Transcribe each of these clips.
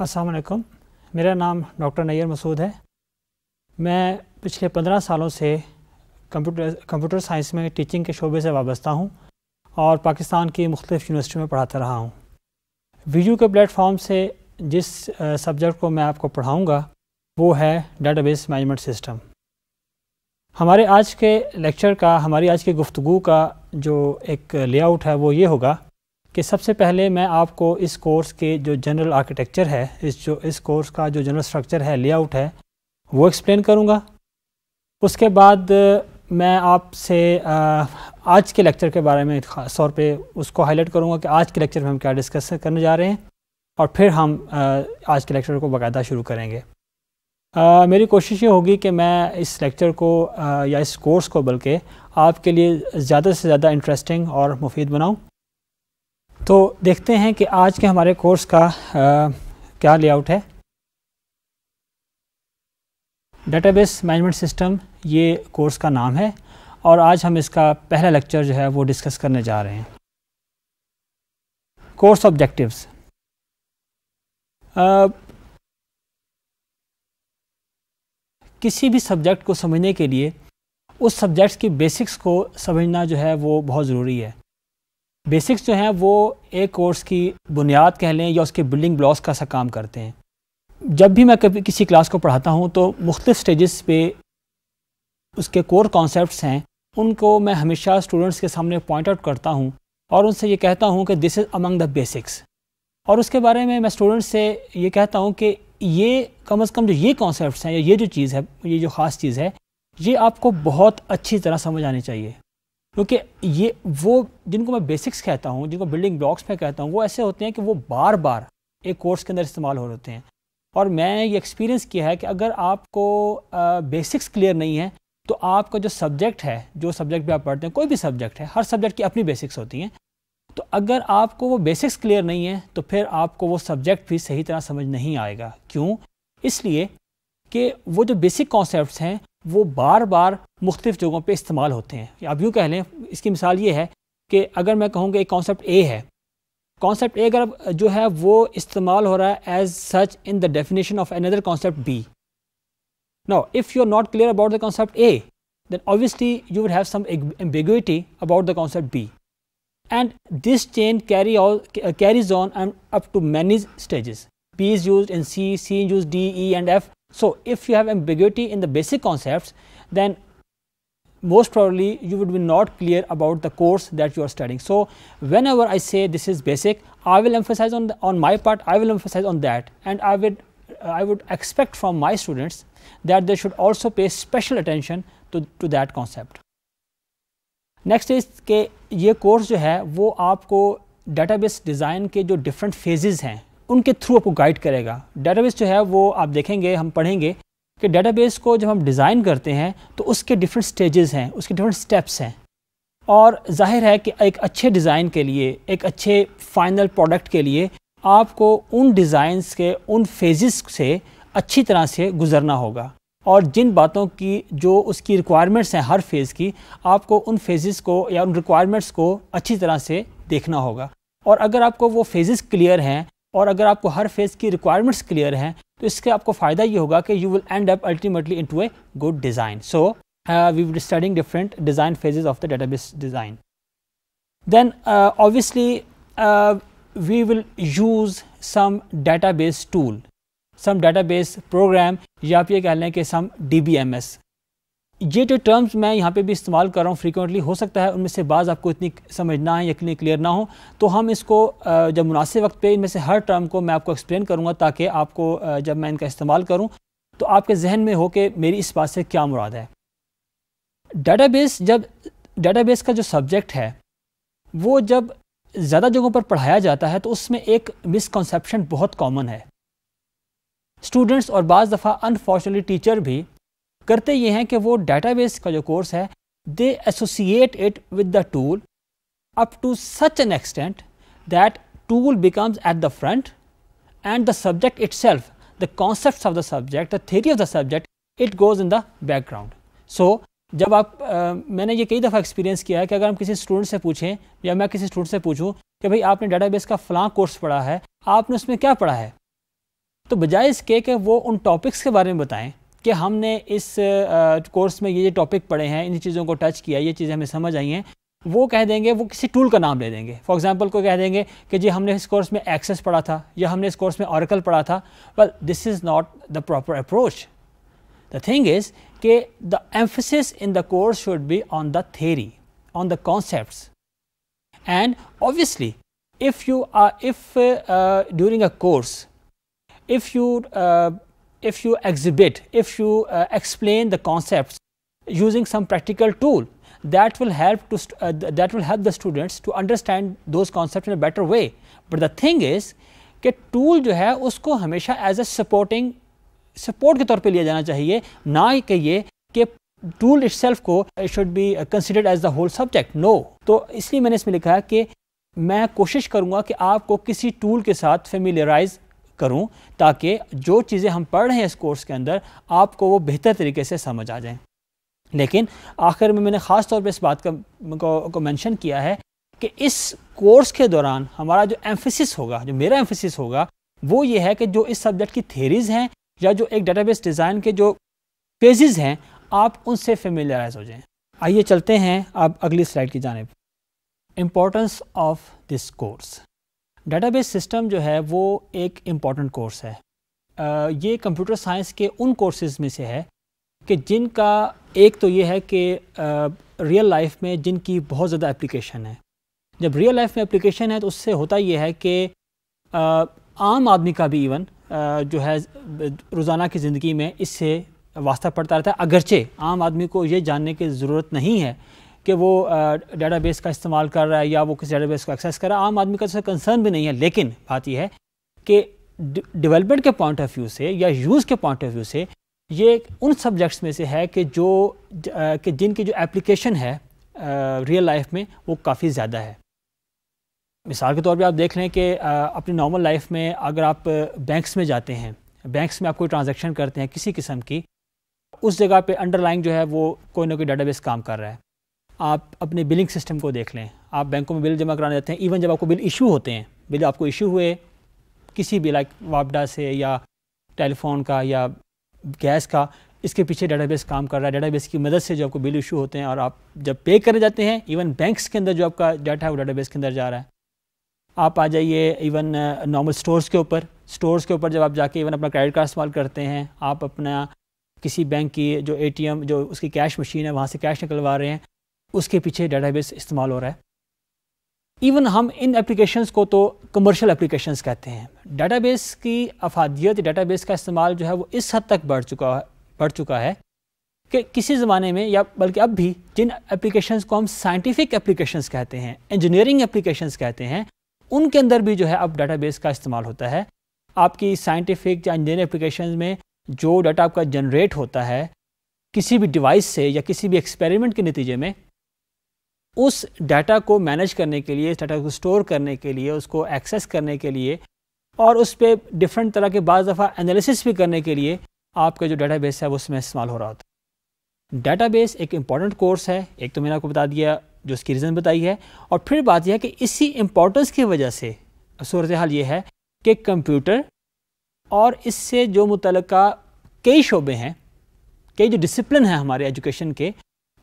असलकम मेरा नाम डॉक्टर नैर मसूद है मैं पिछले पंद्रह सालों से कंप्यूटर कंप्यूटर साइंस में टीचिंग के शोबे से वाबस्ता हूँ और पाकिस्तान की मुख्तफ यूनिवर्सिटी में पढ़ाता रहा हूँ वीडियो के प्लेटफॉर्म से जिस सब्जेक्ट को मैं आपको पढ़ाऊँगा वो है बेस मैनेजमेंट सिस्टम हमारे आज के लेक्चर का हमारी आज की गुफ्तु का जो एक लेआउट है वो ये होगा कि सबसे पहले मैं आपको इस कोर्स के जो जनरल आर्किटेक्चर है इस जो इस कोर्स का जो जनरल स्ट्रक्चर है लेआउट है वो एक्सप्लेन करूँगा उसके बाद मैं आपसे आज के लेक्चर के बारे में ख़ास तौर पर उसको हाईलाइट करूँगा कि आज के लेक्चर में हम क्या डिस्कस करने जा रहे हैं और फिर हम आज के लेक्चर को बाकायदा शुरू करेंगे आ, मेरी कोशिश ये होगी कि मैं इस लेक्चर को आ, या इस कोर्स को बल्कि आपके लिए ज़्यादा से ज़्यादा इंटरेस्टिंग और मुफीद बनाऊँ तो देखते हैं कि आज के हमारे कोर्स का आ, क्या लेआउट है डेटाबेस मैनेजमेंट सिस्टम ये कोर्स का नाम है और आज हम इसका पहला लेक्चर जो है वो डिस्कस करने जा रहे हैं कोर्स ऑब्जेक्टिव्स किसी भी सब्जेक्ट को समझने के लिए उस सब्जेक्ट्स की बेसिक्स को समझना जो है वो बहुत ज़रूरी है बेसिक्स जो हैं वो एक कोर्स की बुनियाद कह लें या उसके बिल्डिंग ब्लॉक्स का सा काम करते हैं जब भी मैं कभी किसी क्लास को पढ़ाता हूँ तो मुख्त स्टेज़ पे उसके कोर कॉन्सेप्ट हैं उनको मैं हमेशा स्टूडेंट्स के सामने पॉइंट आउट करता हूँ और उनसे ये कहता हूँ कि this is among the basics और उसके बारे में मैं स्टूडेंट्स से ये कहता हूँ कि ये कम अज़ कम जो ये कॉन्सेप्ट हैं या ये जो चीज़ है ये जो ख़ास चीज़ है ये आपको बहुत अच्छी तरह समझ आनी चाहिए क्योंकि ये वो जिनको मैं बेसिक्स कहता हूँ जिनको बिल्डिंग ब्लॉक्स में कहता हूँ वो ऐसे होते हैं कि वो बार बार एक कोर्स के अंदर इस्तेमाल हो रहे हैं और मैंने ये एक्सपीरियंस किया है कि अगर आपको बेसिक्स क्लियर नहीं है तो आपका जो सब्जेक्ट है जो सब्जेक्ट भी आप पढ़ते हैं कोई भी सब्जेक्ट है हर सब्जेक्ट की अपनी बेसिक्स होती हैं तो अगर आपको वो बेसिक्स क्लियर नहीं है तो फिर आपको वो सब्जेक्ट भी सही तरह समझ नहीं आएगा क्यों इसलिए कि वो जो बेसिक कॉन्सेप्ट हैं वो बार बार मुख्तफ जगहों पर इस्तेमाल होते हैं आप यूँ कह लें इसकी मिसाल ये है कि अगर मैं कहूँगा एक कॉन्सेप्ट ए है कॉन्सेप्ट ए अगर जो है वो इस्तेमाल हो रहा है as such in the definition of another concept B no if you are not clear about the concept A then obviously you would have some ambiguity about the concept B and this change carry carries on and up to many stages B is use in C C use D E and F so if you have ambiguity in the basic concept then most probably you would be not clear about the course that you are studying. So, whenever I say this is basic, I will emphasize on the, on my part, I will emphasize on that and I would I would expect from my students that they should also pay special attention to, to that concept. Next is के course जो है वो आपको database design के जो different phases हैं उनके through आपको गाइड करेगा डेटाबेस जो है वो आप देखेंगे हम पढ़ेंगे कि डेटाबेस को जब हम डिज़ाइन करते हैं तो उसके डिफरेंट स्टेजेस हैं उसके डिफरेंट स्टेप्स हैं और जाहिर है कि एक अच्छे डिज़ाइन के लिए एक अच्छे फाइनल प्रोडक्ट के लिए आपको उन डिज़ाइंस के उन फेजेस से अच्छी तरह से गुजरना होगा और जिन बातों की जो उसकी रिक्वायरमेंट्स हैं हर फेज़ की आपको उन फेजेस को या उन रिक्वायरमेंट्स को अच्छी तरह से देखना होगा और अगर आपको वो फेजेस क्लियर हैं और अगर आपको हर फेज़ की रिक्वायरमेंट्स क्लियर हैं तो इसके आपको फ़ायदा ये होगा कि you will end up ultimately into a good design so we will studying different design phases of the database design then obviously we will use some database tool some database program या आप ये कह लें कि M S ये जो terms मैं यहाँ पे भी इस्तेमाल कर रहा हूँ फ्रीक्वेंटली हो सकता है उनमें से बाज़ आपको इतनी समझना है या इतनी क्लियर ना हो तो हम इसको जब मुनासिब वक्त पे इनमें से हर टर्म को मैं आपको एक्सप्लेन करूँगा ताकि आपको जब मैं इनका इस्तेमाल करूँ तो आपके जहन में हो कि मेरी इस बात से क्या मुराद है बेस जब बेस का जो सब्जेक्ट है वो जब ज़्यादा जगहों पर पढ़ाया जाता है तो उसमें एक मिसकॉन्सेप्शन बहुत कॉमन है स्टूडेंट्स और बज़ दफ़ा अनफॉर्चुनेटली टीचर भी करते ये हैं कि वो डेटाबेस का जो कोर्स है they associate it with the tool up to such an extent that tool becomes at the front and the subject itself the concept of the subject the theory of the subject it goes in the background so जब आप आ, मैंने ये कई दफ़ा experience किया है कि अगर हम किसी स्टूडेंट से पूछें या मैं किसी स्टूडेंट से पूछूं कि भाई आपने बेस का फलां कोर्स पढ़ा है आपने उसमें क्या पढ़ा है तो बजाय इसके कि वो उन टॉपिक्स के बारे में बताएं कि हमने इस कोर्स में ये टॉपिक पढ़े हैं इन चीज़ों को टच किया ये चीज़ें हमें समझ आई हैं वो कह देंगे वो किसी टूल का नाम ले देंगे फॉर एग्जाम्पल को कह देंगे कि जी हमने इस कोर्स में एक्सेस पढ़ा था या हमने इस कोर्स में ऑरकल पढ़ा था but this is not the proper approach the thing is कि the emphasis in the course should be on the theory on the concept and obviously if you are if during a course if you if you exhibit, if you uh, explain the concepts using some practical tool that will help to uh, th that will help the students to understand those concepts in a better way but the thing is कि tool जो है उसको हमेशा as a supporting support के तौर पे लिया जाना चाहिए ना ही कहिए कि टूल इट्सल्फ को it should be considered as the whole subject no तो इसलिए मैंने इसमें लिखा है कि मैं कोशिश करूँगा कि आपको किसी टूल के साथ फेमिलियराइज करूं ताकि जो चीज़ें हम पढ़ रहे हैं इस कोर्स के अंदर आपको वो बेहतर तरीके से समझ आ जाएं लेकिन आखिर में मैंने ख़ास तौर पे इस बात का को, को मेंशन किया है कि इस कोर्स के दौरान हमारा जो एम्फिसिस होगा जो मेरा एम्फिसिस होगा वो ये है कि जो इस सब्जेक्ट की थेरीज़ हैं या जो एक डेटाबेस डिज़ाइन के जो फेजेज़ हैं आप उनसे फेमिलराइज हो जाएँ आइए चलते हैं आप अगली स्लाइड की जानब importance of this course database system जो है वो एक इम्पॉर्टेंट कोर्स है आ, ये कंप्यूटर साइंस के उन कोर्सेज में से है कि जिनका एक तो ये है कि रियल लाइफ में जिनकी बहुत ज़्यादा एप्लीकेशन है जब रियल लाइफ में एप्लीकेशन है तो उससे होता यह है कि आम आदमी का भी इवन आ, जो है रोज़ाना की ज़िंदगी में इससे वास्ता पड़ता रहता है अगरचे आम आदमी को ये जानने की ज़रूरत नहीं है कि वो डेटाबेस का इस्तेमाल कर रहा है या वो किसी डेटाबेस को एक्सेस कर रहा है आम आदमी का कंसर्न भी नहीं है लेकिन बात यह है कि डेवलपमेंट के पॉइंट ऑफ व्यू से या यूज़ के पॉइंट ऑफ व्यू से ये उन सब्जेक्ट्स में से है कि जो कि जिनकी जो एप्लीकेशन है रियल लाइफ में वो काफ़ी ज़्यादा है मिसाल के तौर पे आप देख लें कि अपनी नॉर्मल लाइफ में अगर आप बैंक्स में जाते हैं बैंक्स में आप कोई ट्रांजेक्शन करते हैं किसी किस्म की उस जगह पे अंडरलाइंग जो है वो कोई ना कोई बेस काम कर रहा है आप अपने बिलिंग सिस्टम को देख लें आप बैंकों में बिल जमा कराने जाते हैं इवन जब आपको बिल इशू होते हैं बिल आपको इशू हुए किसी भी लाइक वापडा से या टेलीफोन का या गैस का इसके पीछे डेटाबेस काम कर रहा है डेटाबेस की मदद से जो आपको बिल इशू होते हैं और आप जब पे करने जाते हैं इवन बैंक्स के अंदर जो आपका डाटा है वो डेटाबेस के अंदर जा रहा है आप आ जाइए इवन नॉर्मल स्टोर्स के ऊपर स्टोर्स के ऊपर जब आप जाके इवन अपना क्रेडिट कार्ड इस्तेमाल करते हैं आप अपना किसी बैंक की जो ए जो उसकी कैश मशीन है वहाँ से कैश निकलवा रहे हैं उसके पीछे डेटाबेस इस्तेमाल हो रहा है इवन हम इन एप्लीकेशंस को तो कमर्शियल एप्लीकेशंस कहते हैं डेटाबेस की अफादियत डेटाबेस का इस्तेमाल जो है वो इस हद तक बढ़ चुका बढ़ चुका है कि किसी ज़माने में या बल्कि अब भी जिन एप्लीकेशंस को हम साइंटिफिक एप्लीकेशंस कहते हैं इंजीनियरिंग एप्लीकेशंस कहते हैं उनके अंदर भी जो है अब डेटाबेस का इस्तेमाल होता है आपकी साइंटिफिक या इंजीनियरिंग एप्लीकेशन में जो डाटा आपका जनरेट होता है किसी भी डिवाइस से या किसी भी एक्सपेरिमेंट के नतीजे में उस डाटा को मैनेज करने के लिए इस डाटा को स्टोर करने के लिए उसको एक्सेस करने के लिए और उस पर डिफरेंट तरह के बाद दफ़ा एनालिसिस भी करने के लिए आपका जो डाटा बेस है वो उसमें इस्तेमाल हो रहा होता है डाटा बेस एक इम्पॉर्टेंट कोर्स है एक तो मैंने आपको बता दिया जो उसकी रीज़न बताई है और फिर बात यह है कि इसी इम्पोर्टेंस की वजह से सूरत हाल ये है कि कंप्यूटर और इससे जो मुतल कई शोबे हैं कई जो डिसिप्लिन हैं हमारे एजुकेशन के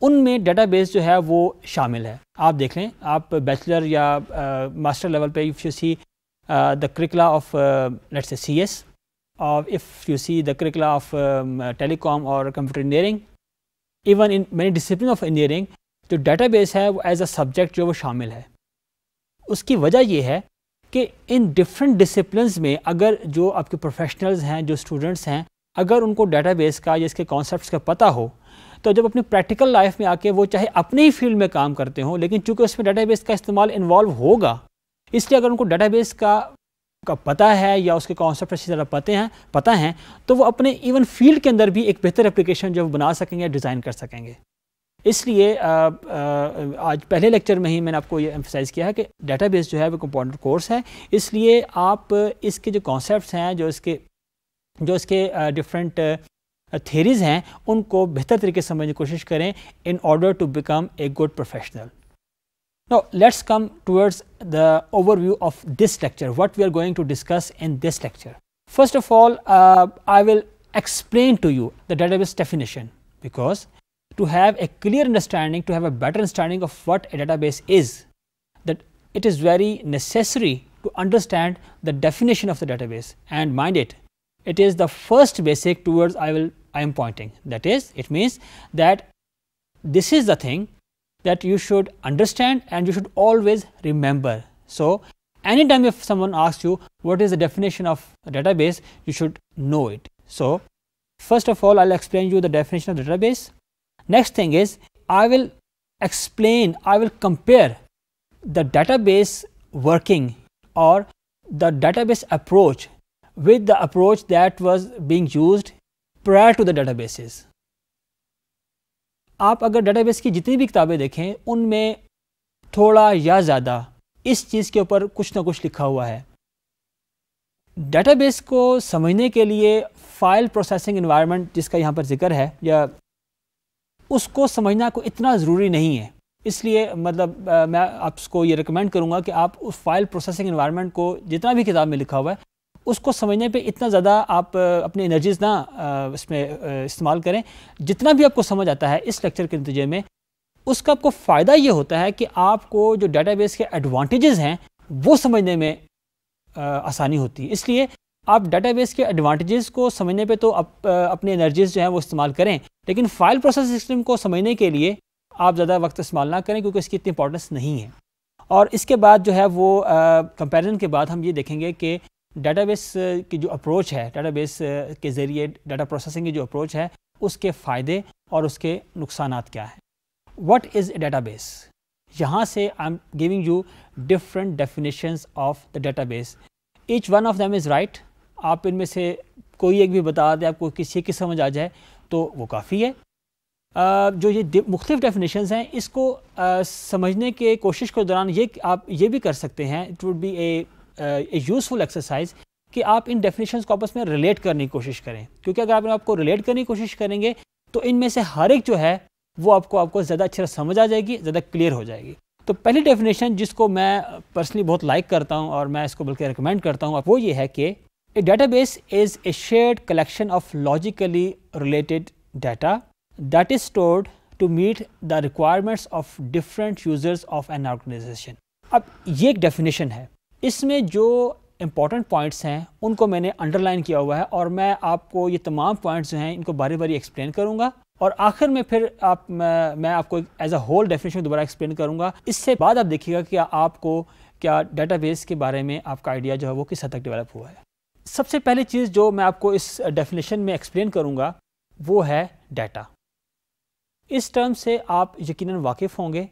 उनमें डेटाबेस जो है वो शामिल है आप देख लें आप बैचलर या मास्टर लेवल पे if you see the curricula of let's say C S और if you see the curricula of telecom और computer engineering even in many discipline of engineering जो डेटाबेस है वो एज अ सब्जेक्ट जो वो शामिल है उसकी वजह यह है कि इन डिफरेंट डिसिप्लिन में अगर जो आपके प्रोफेशनल्स हैं जो स्टूडेंट्स हैं अगर उनको डेटाबेस का या इसके कॉन्सेप्ट का पता हो तो जब अपनी प्रैक्टिकल लाइफ में आके वो चाहे अपने ही फील्ड में काम करते हों लेकिन चूंकि उसमें डाटाबेस का इस्तेमाल इन्वॉल्व होगा इसलिए अगर उनको डाटाबेस का का पता है या उसके कॉन्सेप्ट अच्छी तरह पते हैं पता हैं तो वो अपने इवन फील्ड के अंदर भी एक बेहतर एप्लीकेशन जो बना सकेंगे डिज़ाइन कर सकेंगे इसलिए आज पहले लेक्चर में ही मैंने आपको ये एम्फोसाइज़ किया है कि डाटाबेस जो है वो कंपाउंडर कोर्स है इसलिए आप इसके जो कॉन्सेप्ट्स हैं जो इसके जो इसके डिफरेंट थेरीज़ हैं उनको बेहतर तरीके से समझने की कोशिश करें in order to become a Now let's come towards the overview of this lecture, what we are going to discuss in this lecture. First of all, uh, I will explain to you the database definition because to have a clear understanding, to have a better understanding of what a database is, that it is very necessary to understand the definition of the database and mind it, it is the first basic towards I will I am pointing that is it means that this is the thing that you should understand and you should always remember. So, anytime if someone asks you what is the definition of database you should know it. So, first of all I will explain you the definition of database. Next thing is I will explain I will compare the database working or the database approach with the approach that was being used prior to the databases. आप अगर database की जितनी भी किताबें देखें उनमें थोड़ा या ज़्यादा इस चीज़ के ऊपर कुछ ना कुछ लिखा हुआ है डेटाबेस को समझने के लिए फ़ाइल प्रोसेसिंग इन्वायरमेंट जिसका यहाँ पर जिक्र है या उसको समझना को इतना ज़रूरी नहीं है इसलिए मतलब आ, मैं आपको ये रिकमेंड करूँगा कि आप उस फाइल प्रोसेसिंग इन्वायरमेंट को जितना भी किताब में लिखा हुआ है उसको समझने पे इतना ज़्यादा आप अपनी एनर्जीज़ ना इसमें इस्तेमाल करें जितना भी आपको समझ आता है इस लेक्चर के नतीजे में उसका आपको फ़ायदा ये होता है कि आपको जो डाटाबेस के एडवांटेजेस हैं वो समझने में आसानी होती है इसलिए आप डाटाबेस के एडवांटेजेस को समझने पे तो आप अपनी एनर्जीज जो हैं वो इस्तेमाल करें लेकिन फाइल प्रोसेस सिस्टम को समझने के लिए आप ज़्यादा वक्त इस्तेमाल ना करें क्योंकि इसकी इतनी इंपॉर्टेंस नहीं है और इसके बाद जो है वो कंपेरिजन के बाद हम ये देखेंगे कि बेस uh, की जो अप्रोच है बेस uh, के ज़रिए डाटा प्रोसेसिंग की जो अप्रोच है उसके फ़ायदे और उसके नुकसान क्या हैं what is a database यहाँ से I am giving you different definitions of the database each one of them is right आप इनमें से कोई एक भी बता दें आपको किसी की समझ आ जाए तो वो काफ़ी है Uh, जो ये मुख्तफ डेफिनेशन हैं इसको uh, समझने के कोशिश के दौरान ये आप ये भी कर सकते हैं it would be a a useful exercise कि आप इन डेफिनेशन को आपस में रिलेट करने की कोशिश करें क्योंकि अगर आप आपको रिलेट करने की कोशिश करेंगे तो इनमें से हर एक जो है वो आपको आपको ज़्यादा अच्छे से समझ आ जाएगी ज़्यादा क्लियर हो जाएगी तो पहली डेफिनेशन जिसको मैं पर्सनली बहुत लाइक करता हूँ और मैं इसको बल्कि रिकमेंड करता हूँ वो ये है कि a database is a shared collection of logically related data that is stored to meet the requirements of different users of an organization अब ये एक डेफिनेशन है इसमें जो इम्पॉर्टेंट पॉइंट्स हैं उनको मैंने अंडरलाइन किया हुआ है और मैं आपको ये तमाम पॉइंट्स जो हैं इनको बारी बारी एक्सप्लेन करूँगा और आखिर में फिर आप मैं, मैं आपको एज अ होल डेफिनेशन दोबारा एक्सप्लेन करूँगा इससे बाद आप देखिएगा कि आपको क्या डेटाबेस के बारे में आपका आइडिया जो है वो किस हद तक डेवलप हुआ है सबसे पहली चीज़ जो मैं आपको इस डेफिनेशन में एक्सप्लेन करूँगा वो है डाटा इस टर्म से आप यकीनन वाकिफ़ होंगे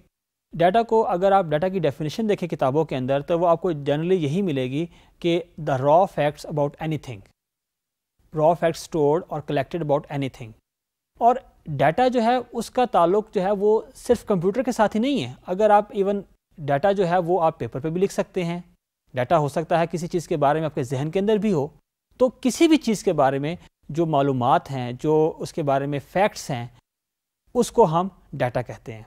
डाटा को अगर आप डाटा की डेफिनेशन देखें किताबों के अंदर तो वो आपको जनरली यही मिलेगी कि the raw facts about anything raw facts stored और कलेक्टेड अबाउट एनी थिंग और डाटा जो है उसका ताल्लुक जो है वो सिर्फ कंप्यूटर के साथ ही नहीं है अगर आप इवन डाटा जो है वो आप पेपर पे भी लिख सकते हैं डाटा हो सकता है किसी चीज़ के बारे में आपके जहन के अंदर भी हो तो किसी भी चीज़ के बारे में जो मालूम हैं जो उसके बारे में फैक्ट्स हैं उसको हम डाटा कहते हैं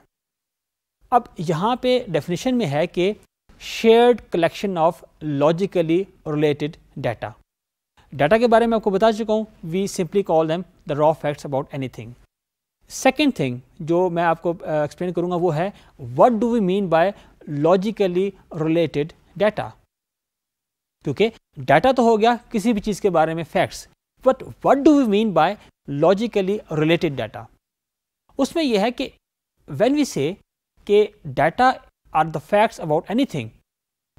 अब यहाँ पे डेफिनेशन में है कि shared collection of logically related data data के बारे में आपको बता चुका हूँ we simply call them the raw facts about anything second thing जो मैं आपको एक्सप्लेन uh, करूँगा वो है what do we mean by logically related data क्योंकि डाटा तो हो गया किसी भी चीज़ के बारे में facts but what do we mean by logically related data उसमें यह है कि वेन वी से कि data are the facts about anything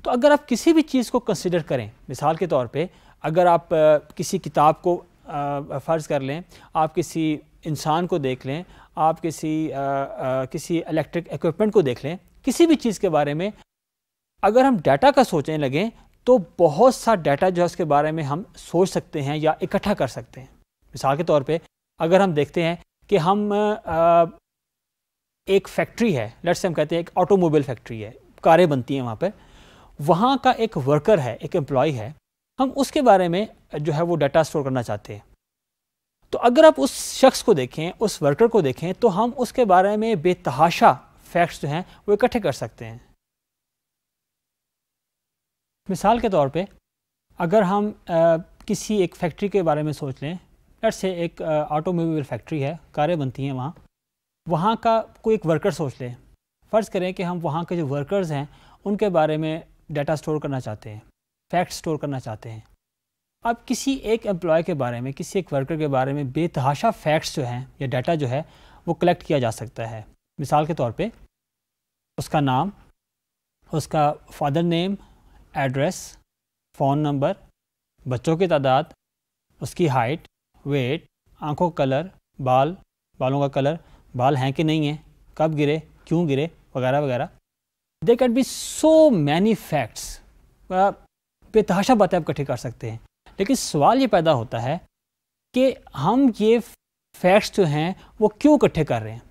तो अगर आप किसी भी चीज़ को कंसिडर करें मिसाल के तौर पे अगर आप किसी किताब को फ़र्ज़ कर लें आप किसी इंसान को देख लें आप किसी आ, आ, किसी इलेक्ट्रिक इक्विपमेंट को देख लें किसी भी चीज़ के बारे में अगर हम डाटा का सोचने लगें तो बहुत सा डाटा जो है उसके बारे में हम सोच सकते हैं या इकट्ठा कर सकते हैं मिसाल के तौर पे अगर हम देखते हैं कि हम आ, एक फैक्ट्री है लेट्स से हम कहते हैं एक ऑटोमोबाइल फैक्ट्री है कारें बनती हैं वहाँ पर वहाँ का एक वर्कर है एक एम्प्लॉय है हम उसके बारे में जो है वो डाटा स्टोर करना चाहते हैं तो अगर आप उस शख्स को देखें उस वर्कर को देखें तो हम उसके बारे में बेतहाशा फैक्ट्स जो हैं वो इकट्ठे कर सकते हैं मिसाल के तौर पे अगर हम आ, किसी एक फैक्ट्री के बारे में सोच लें लेट्स से एक ऑटोमोबाइल फैक्ट्री है कारें बनती हैं वहाँ वहाँ का कोई एक वर्कर सोच लें फ़र्ज़ करें कि हम वहाँ के जो वर्कर्स हैं उनके बारे में डाटा स्टोर करना चाहते हैं फैक्ट स्टोर करना चाहते हैं अब किसी एक एम्प्लॉय के बारे में किसी एक वर्कर के बारे में बेतहाशा फैक्ट्स जो हैं या डाटा जो है वो कलेक्ट किया जा सकता है मिसाल के तौर पे उसका नाम उसका father name address phone number बच्चों की तादाद उसकी हाइट वेट आँखों का कलर बाल बालों का कलर बाल हैं कि नहीं हैं कब गिरे क्यों गिरे वगैरह वगैरह they can be so many facts बेतहाशा बातें आप इकट्ठी कर सकते हैं लेकिन सवाल ये पैदा होता है कि हम ये फैक्ट्स जो हैं वो क्यों इकट्ठे कर रहे हैं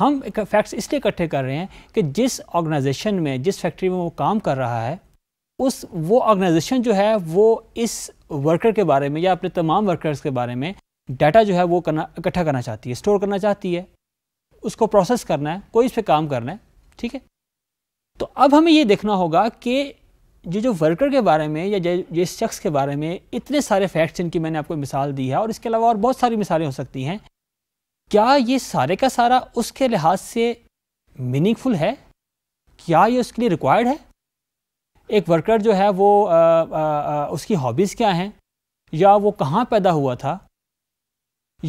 हम फैक्ट्स इसलिए इकट्ठे कर रहे हैं कि जिस ऑर्गेनाइजेशन में जिस फैक्ट्री में वो काम कर रहा है उस वो ऑर्गेनाइजेशन जो है वो इस वर्कर के बारे में या अपने तमाम वर्कर्स के बारे में डाटा जो है वो करना इकट्ठा करना चाहती है स्टोर करना चाहती है उसको प्रोसेस करना है कोई इस पर काम करना है ठीक है तो अब हमें ये देखना होगा कि जो जो वर्कर के बारे में या जिस शख्स के बारे में इतने सारे फैक्ट्स जिनकी मैंने आपको मिसाल दी है और इसके अलावा और बहुत सारी मिसालें हो सकती हैं क्या ये सारे का सारा उसके लिहाज से मीनिंगफुल है क्या ये उसके लिए रिक्वायर्ड है एक वर्कर जो है वो आ, आ, आ, उसकी हॉबीज़ क्या हैं या वो कहाँ पैदा हुआ था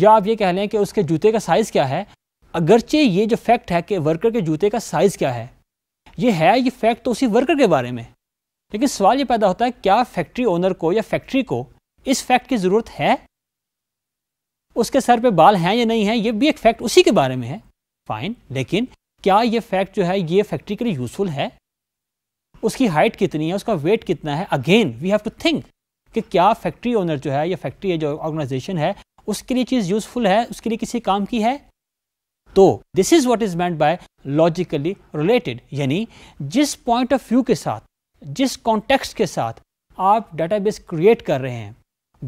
या आप ये कह लें कि उसके जूते का साइज़ क्या है अगरचे ये जो फैक्ट है कि वर्कर के जूते का साइज़ क्या है ये है ये फैक्ट तो उसी वर्कर के बारे में लेकिन सवाल ये पैदा होता है क्या फैक्ट्री ओनर को या फैक्ट्री को इस फैक्ट की ज़रूरत है उसके सर पे बाल हैं या नहीं है ये भी एक फैक्ट उसी के बारे में है फाइन लेकिन क्या ये फैक्ट जो है ये फैक्ट्री के लिए यूज़फुल है उसकी हाइट कितनी है उसका वेट कितना है again we have to think कि क्या फैक्ट्री ओनर जो है या फैक्ट्री जो ऑर्गेनाइजेशन है उसके लिए चीज़ यूजफुल है उसके लिए किसी काम की है तो this is what is meant by logically related यानी जिस पॉइंट ऑफ व्यू के साथ जिस कॉन्टेक्स्ट के साथ आप डेटाबेस क्रिएट कर रहे हैं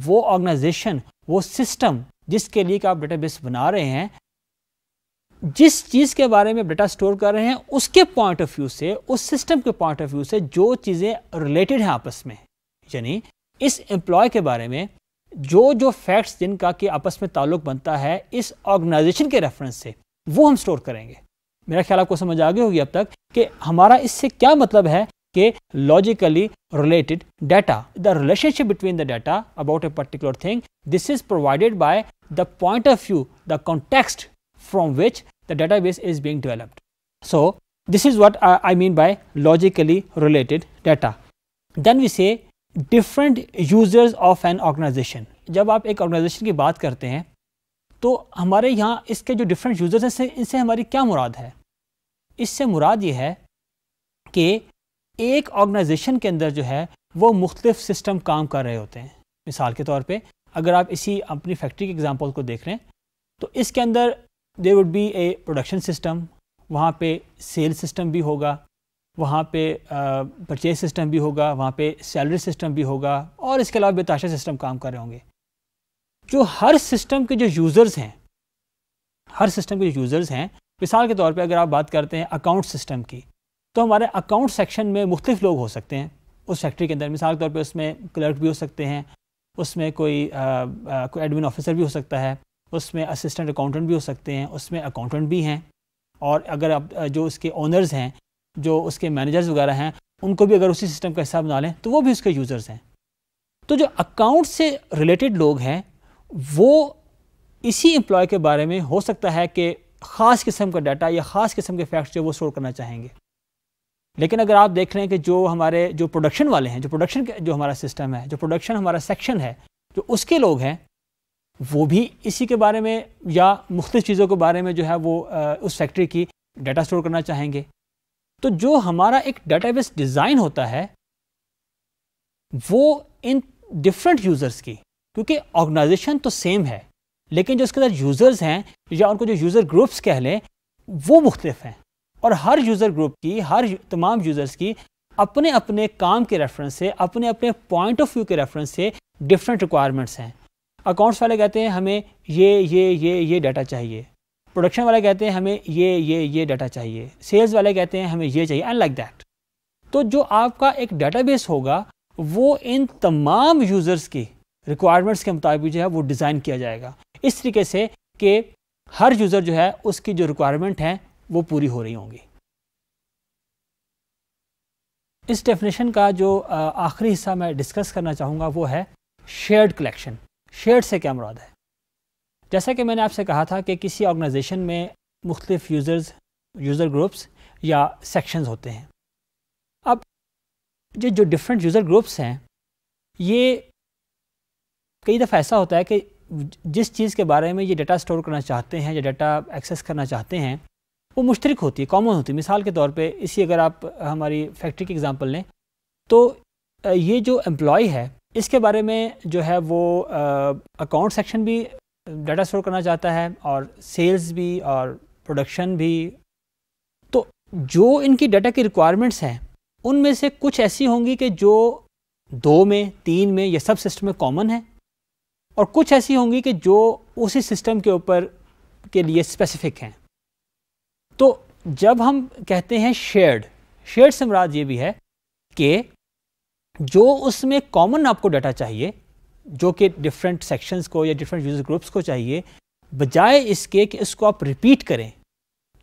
वो ऑर्गेनाइजेशन वो सिस्टम जिसके लिए आप डेटाबेस बना रहे हैं जिस चीज़ के बारे में डेटा स्टोर कर रहे हैं उसके पॉइंट ऑफ व्यू से उस सिस्टम के पॉइंट ऑफ व्यू से जो चीज़ें रिलेटेड हैं आपस में यानी इस एम्प्लॉय के बारे में जो जो फैक्ट्स जिनका कि आपस में ताल्लुक बनता है इस ऑर्गेनाइजेशन के रेफरेंस से वो हम स्टोर करेंगे मेरा ख्याल आपको समझ आ गई होगी अब तक कि हमारा इससे क्या मतलब है कि logically related data the relationship between the data about a particular thing this is provided by the point of view the context from which the database is being developed so this is what I mean by logically related data then we say different users of an organization जब आप एक organisation की बात करते हैं तो हमारे यहाँ इसके जो डिफरेंट यूज़र्स हैं इनसे हमारी क्या मुराद है इससे मुराद ये है कि एक ऑर्गेनाइजेशन के अंदर जो है वो मुख्तफ सिस्टम काम कर रहे होते हैं मिसाल के तौर पे अगर आप इसी अपनी फैक्ट्री के एग्जांपल को देख रहे हैं तो इसके अंदर they would be a production system वहाँ पे सेल सिस्टम भी होगा वहाँ पे परचेज सिस्टम भी होगा वहाँ पे सैलरी सिस्टम भी होगा और इसके अलावा बेताशा सिस्टम काम कर रहे होंगे जो हर सिस्टम के जो यूज़र्स हैं हर सिस्टम के जो यूज़र्स हैं मिसाल के तौर पे अगर आप बात करते हैं अकाउंट सिस्टम की तो हमारे अकाउंट सेक्शन में मुख्तफ लोग हो सकते हैं उस फैक्ट्री के अंदर मिसाल के तौर पर उसमें क्लर्क भी हो सकते हैं उसमें कोई आ, आ, कोई एडमिन ऑफिसर भी हो सकता है उसमें असिस्टेंट अकाउंटेंट भी हो सकते हैं उसमें अकाउंटेंट भी हैं और अगर आप जो उसके ओनर्स हैं जो उसके मैनेजर्स वगैरह हैं उनको भी अगर उसी सिस्टम का हिसाब बना लें तो वो भी उसके यूज़र्स हैं तो जो अकाउंट से रिलेटेड लोग हैं वो इसी एम्प्लॉय के बारे में हो सकता है कि ख़ास किस्म का डाटा या ख़ास किस्म के फैक्ट्स जो वो स्टोर करना चाहेंगे लेकिन अगर आप देख रहे हैं कि जो हमारे जो प्रोडक्शन वाले हैं जो प्रोडक्शन जो हमारा सिस्टम है जो प्रोडक्शन हमारा सेक्शन है जो उसके लोग हैं वो भी इसी के बारे में या मुख्तु चीज़ों के बारे में जो है वो उस फैक्ट्री की डाटा स्टोर करना चाहेंगे तो जो हमारा एक डेटाबेस डिज़ाइन होता है वो इन डिफरेंट यूज़र्स की क्योंकि ऑर्गेनाइजेशन तो सेम है लेकिन जो उसके अंदर यूज़र्स हैं या उनको जो यूज़र ग्रुप्स कह लें वो मुख्तफ हैं और हर यूज़र ग्रुप की हर तमाम यूज़र्स की अपने अपने काम के रेफरेंस से अपने अपने पॉइंट ऑफ व्यू के रेफरेंस से डिफरेंट रिक्वायरमेंट्स हैं अकाउंट्स वाले कहते हैं हमें ये ये ये ये डाटा चाहिए प्रोडक्शन वाले कहते हैं हमें ये ये ये डाटा चाहिए सेल्स वाले कहते हैं हमें ये चाहिए एंड लाइक दैट तो जो आपका एक डाटाबेस होगा वो इन तमाम यूज़र्स की रिक्वायरमेंट्स के मुताबिक जो है वो डिज़ाइन किया जाएगा इस तरीके से कि हर यूज़र जो है उसकी जो रिक्वायरमेंट है वो पूरी हो रही होंगी इस डेफिनेशन का जो आखिरी हिस्सा मैं डिस्कस करना चाहूँगा वो है शेयर्ड कलेक्शन शेयर्ड से क्या मुराद है जैसा कि मैंने आपसे कहा था कि किसी ऑर्गेनाइजेशन में मुख्तफ यूज़र्स यूज़र ग्रुप्स या सेक्शंस होते हैं अब ये जो डिफरेंट यूज़र ग्रुप्स हैं ये कई दफ़ा ऐसा होता है कि जिस चीज़ के बारे में ये डाटा स्टोर करना चाहते हैं या डाटा एक्सेस करना चाहते हैं वो मुश्तरक होती है कॉमन होती है मिसाल के तौर पे इसी अगर आप हमारी फैक्ट्री की एग्जांपल लें तो ये जो एम्प्लॉय है इसके बारे में जो है वो अकाउंट सेक्शन भी डाटा स्टोर करना चाहता है और सेल्स भी और प्रोडक्शन भी तो जो इनकी डाटा की रिक्वायरमेंट्स हैं उनमें से कुछ ऐसी होंगी कि जो दो में तीन में यह सब सिस्टम में कॉमन है और कुछ ऐसी होंगी कि जो उसी सिस्टम के ऊपर के लिए स्पेसिफिक हैं तो जब हम कहते हैं शेयर्ड शेयर्ड से मराज ये भी है कि जो उसमें कॉमन आपको डाटा चाहिए जो कि डिफरेंट सेक्शंस को या डिफरेंट यूज़र ग्रुप्स को चाहिए बजाय इसके कि इसको आप रिपीट करें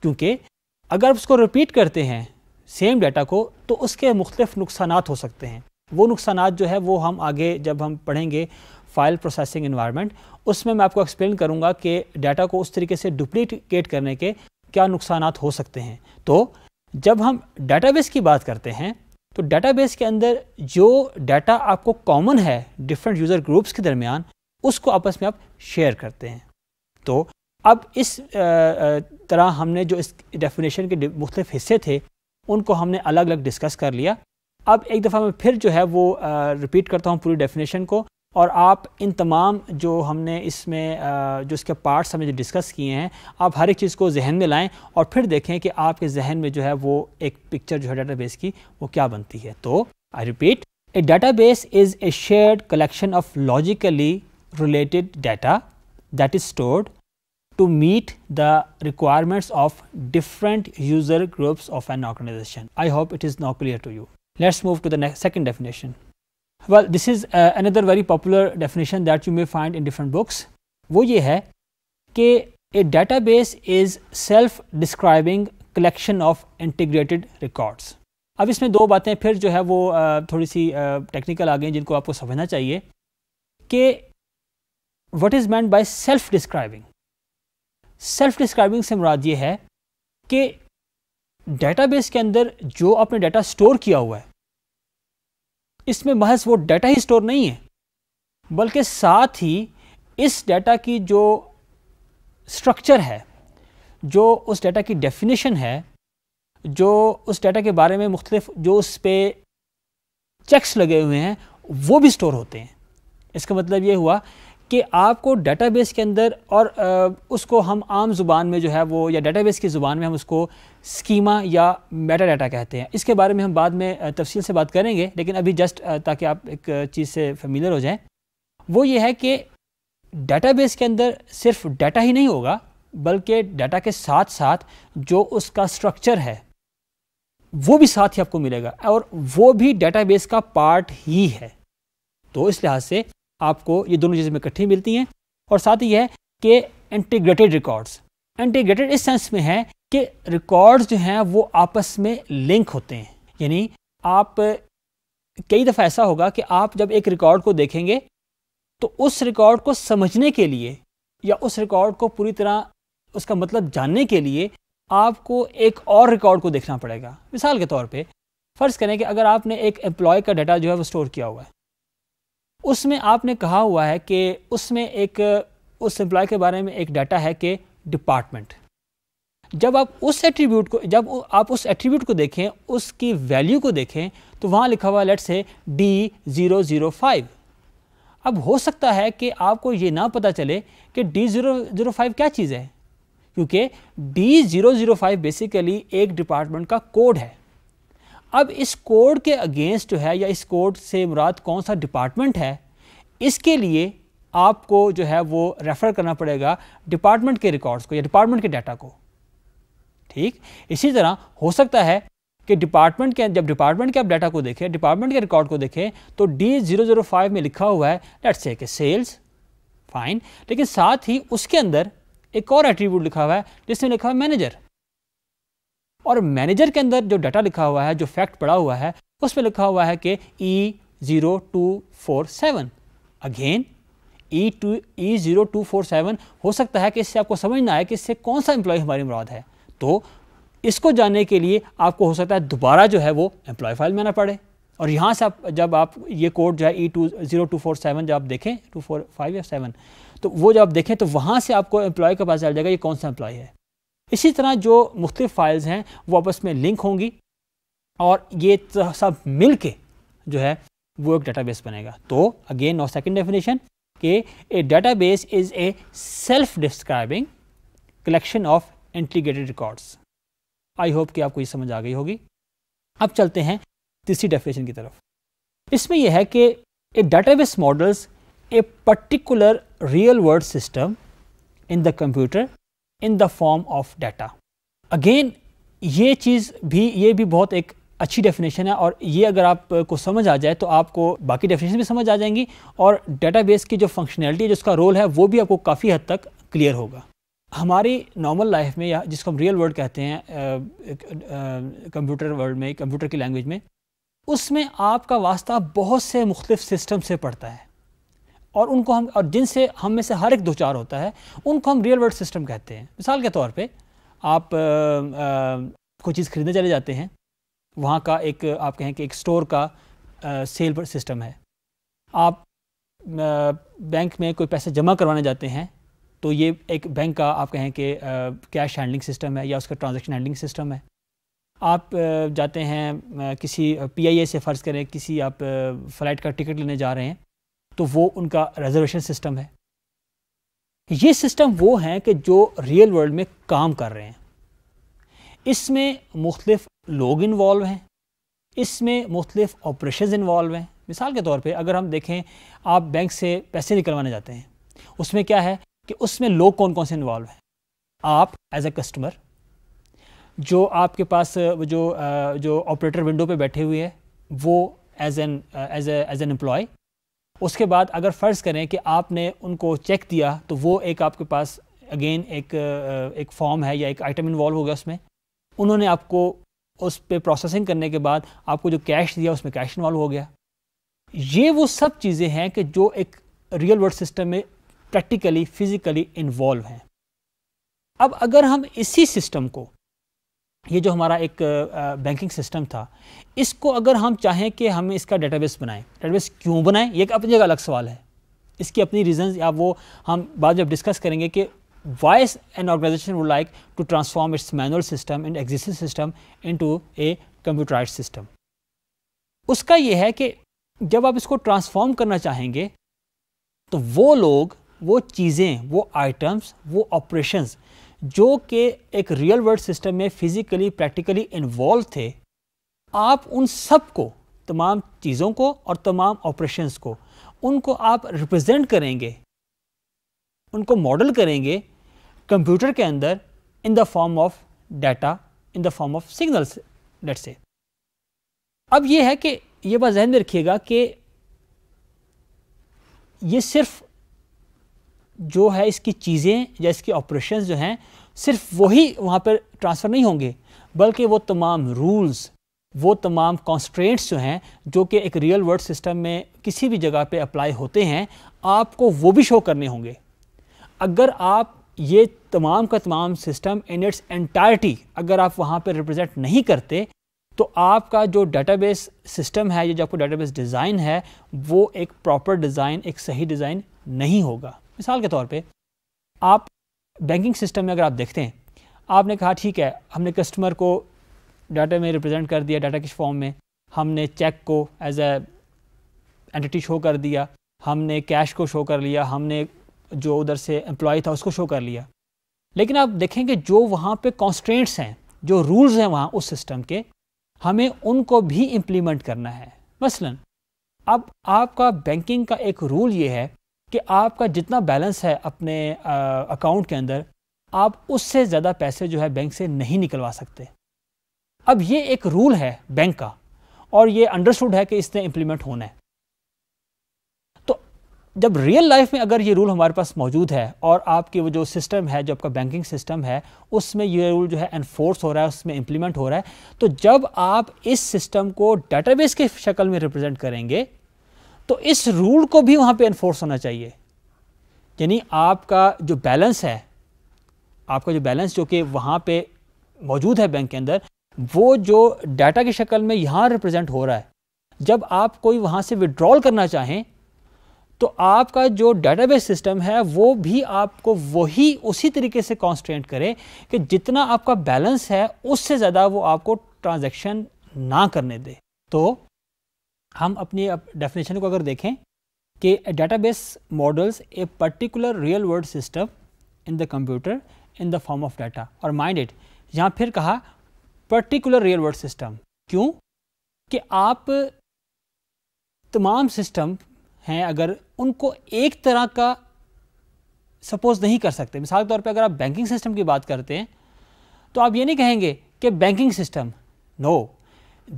क्योंकि अगर आप उसको रिपीट करते हैं सेम डाटा को तो उसके मुख्तफ नुकसान हो सकते हैं वो नुकसान जो है वो हम आगे जब हम पढ़ेंगे फ़ाइल प्रोसेसिंग इन्वायरमेंट उसमें मैं आपको एक्सप्लेन करूँगा कि डाटा को उस तरीके से डुप्लीकेट करने के क्या नुकसान हो सकते हैं तो जब हम डाटाबेस की बात करते हैं तो डेटाबेस के अंदर जो डाटा आपको कॉमन है डिफरेंट यूज़र ग्रुप्स के दरमियान उसको आपस में आप शेयर करते हैं तो अब इस तरह हमने जो इस डेफिनेशन के मुख्तफ हिस्से थे उनको हमने अलग अलग डिस्कस कर लिया अब एक दफ़ा मैं फिर जो है वो रिपीट करता हूँ पूरी डेफिनेशन को और आप इन तमाम जो हमने इसमें जो इसके पार्ट्स हमने जो डिस्कस किए हैं आप हर एक चीज़ को जहन में लाएं और फिर देखें कि आपके जहन में जो है वो एक पिक्चर जो है डाटा बेस की वो क्या बनती है तो I repeat a database is a shared collection of logically related data that is stored to meet the requirements of different user groups of an organization I hope it is not clear to you let's move to the second definition well this is uh, another very popular definition that you may find in different books वो ये है कि a database is self describing collection of integrated records अब इसमें दो बातें फिर जो है वो थोड़ी सी टेक्निकल आ गई जिनको आपको समझना चाहिए कि what is meant by self describing self describing से मुराद ये है कि डेटाबेस के अंदर जो आपने डाटा स्टोर किया हुआ है इसमें महज वो डाटा ही स्टोर नहीं है बल्कि साथ ही इस डाटा की जो स्ट्रक्चर है जो उस डाटा की डेफिनेशन है जो उस डाटा के बारे में मुख्तलिफ जो उस पर चेक्स लगे हुए हैं वो भी स्टोर होते हैं इसका मतलब ये हुआ कि आपको डाटाबेस के अंदर और उसको हम आम ज़ुबान में जो है वो या डाटाबेस की ज़ुबान में हम उसको स्कीमा या मेटा डाटा कहते हैं इसके बारे में हम बाद में तफसील से बात करेंगे लेकिन अभी जस्ट ताकि आप एक चीज़ से फेमिलियर हो जाएं वो ये है कि डेटाबेस के अंदर सिर्फ डाटा ही नहीं होगा बल्कि डाटा के साथ साथ जो उसका स्ट्रक्चर है वो भी साथ ही आपको मिलेगा और वो भी डेटाबेस का पार्ट ही है तो इस लिहाज से आपको ये दोनों चीज़ें इकट्ठी मिलती हैं और साथ ही है कि इंटीग्रेटेड रिकॉर्ड्स इंटीग्रेटेड इस सेंस में है कि रिकॉर्ड्स जो हैं वो आपस में लिंक होते हैं यानी आप कई दफ़ा ऐसा होगा कि आप जब एक रिकॉर्ड को देखेंगे तो उस रिकॉर्ड को समझने के लिए या उस रिकॉर्ड को पूरी तरह उसका मतलब जानने के लिए आपको एक और रिकॉर्ड को देखना पड़ेगा मिसाल के तौर पे फ़र्ज़ करें कि अगर आपने एक एम्प्लॉय का डाटा जो है वो स्टोर किया हुआ है उसमें आपने कहा हुआ है कि उसमें एक उस एम्प्लॉय के बारे में एक डाटा है कि डिपार्टमेंट जब आप उस एट्रीब्यूट को जब आप उस एट्रीब्यूट को देखें उसकी वैल्यू को देखें तो वहाँ लिखा हुआ लेट्स है डी ज़ीरो ज़ीरो फाइव अब हो सकता है कि आपको ये ना पता चले कि डी ज़ीरो ज़ीरो फाइव क्या चीज़ है क्योंकि D zero zero five basically एक डिपार्टमेंट का कोड है अब इस कोड के अगेंस्ट जो है या इस कोड से मुराद कौन सा डिपार्टमेंट है इसके लिए आपको जो है वो रेफ़र करना पड़ेगा डिपार्टमेंट के रिकॉर्ड्स को या डिपार्टमेंट के डाटा को ठीक इसी तरह हो सकता है कि डिपार्टमेंट के जब डिपार्टमेंट के आप डाटा को देखें डिपार्टमेंट के रिकॉर्ड को देखें तो डी जीरो जीरो फाइव में लिखा हुआ है लेट्स से कि सेल्स फाइन लेकिन साथ ही उसके अंदर एक और एट्रीब्यूट लिखा हुआ है जिसमें लिखा हुआ मैनेजर और मैनेजर के अंदर जो डाटा लिखा हुआ है जो फैक्ट पड़ा हुआ है उसमें लिखा हुआ है कि E zero two four seven again E two E zero two four seven हो सकता है कि इससे आपको समझ ना आए कि इससे कौन सा एम्प्लॉय हमारी मुराद है तो इसको जानने के लिए आपको हो सकता है दोबारा जो है वो एम्प्लॉय फाइल में आना पड़े और यहाँ से आप जब आप ये कोड जो है E two zero two four seven जब आप देखें टू फोर फाइव या सेवन तो वो जब आप देखें तो वहाँ से आपको एम्प्लॉय के पास चल जाएगा ये कौन सा एम्प्लॉय है इसी तरह जो मुख्तलिफ फाइल्स हैं वो आपस में लिंक होंगी और ये सब मिल के जो है वो एक बेस बनेगा तो अगेन और सेकेंड डेफिनेशन कि a base is a self describing collection of integrated records I hope कि आपको ये समझ आ गई होगी अब चलते हैं तीसरी डेफिनेशन की तरफ इसमें यह है कि a database models a particular real world system in the computer in the form of data again ये चीज़ भी ये भी बहुत एक अच्छी डेफिनेशन है और ये अगर आपको समझ आ जाए तो आपको बाकी डेफिनेशन भी समझ आ जाएंगी और डेटाबेस की जो फंक्शनैलिटी जो उसका रोल है वो भी आपको काफ़ी हद तक क्लियर होगा हमारी नॉर्मल लाइफ में या जिसको हम रियल वर्ल्ड कहते हैं कंप्यूटर वर्ल्ड में कंप्यूटर की लैंग्वेज में उसमें आपका वास्ता बहुत से मुख्तफ सिस्टम से पड़ता है और उनको हम और जिनसे हम में से हर एक दो चार होता है उनको हम रियल वर्ल्ड सिस्टम कहते हैं मिसाल के तौर पे आप कोई चीज़ खरीदने चले जाते हैं वहाँ का एक आप कहें कि एक स्टोर का आ, सेल पर सिस्टम है आप आ, बैंक में कोई पैसे जमा करवाने जाते हैं तो ये एक बैंक का आप कहें कि कैश हैंडलिंग सिस्टम है या उसका ट्रांजेक्शन हैंडलिंग सिस्टम है आप जाते हैं किसी पीआईए से फ़र्ज़ करें किसी आप फ़्लाइट का टिकट लेने जा रहे हैं तो वो उनका रिजर्वेशन सिस्टम है ये सिस्टम वो हैं कि जो रियल वर्ल्ड में काम कर रहे हैं इसमें मुख्तफ लोग इन्वॉल्व हैं इसमें मुख्तफ ऑपरेशन इन्वॉल्व हैं मिसाल के तौर पर अगर हम देखें आप बैंक से पैसे निकलवाने जाते हैं उसमें क्या है कि उसमें लोग कौन कौन से इन्वॉल्व हैं आप एज ए कस्टमर जो आपके पास जो जो ऑपरेटर विंडो पे बैठे हुए हैं वो as an as as an employee उसके बाद अगर फ़र्ज़ करें कि आपने उनको चेक दिया तो वो एक आपके पास अगेन एक एक फॉर्म है या एक आइटम इन्वॉल्व हो गया उसमें उन्होंने आपको उस पर प्रोसेसिंग करने के बाद आपको जो कैश दिया उसमें कैश इन्वॉल्व हो गया ये वो सब चीज़ें हैं कि जो एक रियल वर्ल्ड सिस्टम में प्रैक्टिकली फिज़िकली इन्वॉल्व हैं अब अगर हम इसी सिस्टम को ये जो हमारा एक बैंकिंग सिस्टम था इसको अगर हम चाहें कि हम इसका डेटाबेस बनाएं डेटाबेस क्यों बनाएं ये अपनी जगह अलग सवाल है इसकी अपनी रीजंस या वो हम बाद जब डिस्कस करेंगे कि vice an organization would like to transform its manual system and existing system into a computerize system उसका यह है कि जब आप इसको ट्रांसफॉर्म करना चाहेंगे तो वो लोग वो चीज़ें वो आइटम्स वो ऑपरेशंस जो कि एक रियल वर्ल्ड सिस्टम में फ़िज़िकली प्रैक्टिकली इन्वॉल्व थे आप उन सब को तमाम चीज़ों को और तमाम ऑपरेशंस को उनको आप रिप्रेजेंट करेंगे उनको मॉडल करेंगे कंप्यूटर के अंदर in the form of data in the form of signals that से अब यह है कि ये बात जहन में रखिएगा कि ये सिर्फ जो है इसकी चीज़ें या इसकी ऑपरेशन जो हैं सिर्फ वही वहाँ पर ट्रांसफ़र नहीं होंगे बल्कि वो तमाम रूल्स वो तमाम कॉन्स्ट्रेंट्स जो हैं जो कि एक रियल वर्ल्ड सिस्टम में किसी भी जगह पे अप्लाई होते हैं आपको वो भी शो करने होंगे अगर आप ये तमाम का तमाम सिस्टम इन इट्स एंटायरटी अगर आप वहाँ पर रिप्रेजेंट नहीं करते तो आपका जो डाटाबेस सिस्टम है या जो आपको डाटाबेस डिज़ाइन है वो एक प्रॉपर डिज़ाइन एक सही डिज़ाइन नहीं होगा मिसाल के तौर पे आप बैंकिंग सिस्टम में अगर आप देखते हैं आपने कहा ठीक है हमने कस्टमर को डाटा में रिप्रेजेंट कर दिया डाटा किस फॉर्म में हमने चेक को एज एंटिटी शो कर दिया हमने कैश को शो कर लिया हमने जो उधर से एम्प्लॉय था उसको शो कर लिया लेकिन आप देखेंगे जो वहाँ पे कॉन्स्ट्रेंट्स हैं जो रूल्स हैं वहाँ उस सिस्टम के हमें उनको भी इम्प्लीमेंट करना है मसलन अब आपका बैंकिंग का एक रूल ये है कि आपका जितना बैलेंस है अपने अकाउंट के अंदर आप उससे ज़्यादा पैसे जो है बैंक से नहीं निकलवा सकते अब ये एक रूल है बैंक का और ये अंडरस्टूड है कि इसने इम्प्लीमेंट होना है तो जब रियल लाइफ में अगर ये रूल हमारे पास मौजूद है और आपकी वो जो सिस्टम है जो आपका बैंकिंग सिस्टम है उसमें ये रूल जो है एनफोर्स हो रहा है उसमें इम्प्लीमेंट हो रहा है तो जब आप इस सिस्टम को डाटाबेस की शक्ल में रिप्रेजेंट करेंगे तो इस रूल को भी वहाँ पे इन्फोर्स होना चाहिए यानी आपका जो बैलेंस है आपका जो बैलेंस जो कि वहां पे मौजूद है बैंक के अंदर वो जो डाटा की शक्ल में यहाँ रिप्रेजेंट हो रहा है जब आप कोई वहां से विड्रॉल करना चाहें तो आपका जो डाटाबेस सिस्टम है वो भी आपको वही उसी तरीके से कॉन्स्टेंट करे कि जितना आपका बैलेंस है उससे ज़्यादा वो आपको ट्रांजैक्शन ना करने दे तो हम अपनी डेफिनेशन को अगर देखें कि database models a particular real world system in the computer in the form of data और माइंड इट यहाँ फिर कहा पर्टिकुलर रियल वर्ल्ड सिस्टम क्यों कि आप तमाम सिस्टम हैं अगर उनको एक तरह का सपोज नहीं कर सकते मिसाल के तौर पे अगर आप बैंकिंग सिस्टम की बात करते हैं तो आप ये नहीं कहेंगे कि banking system no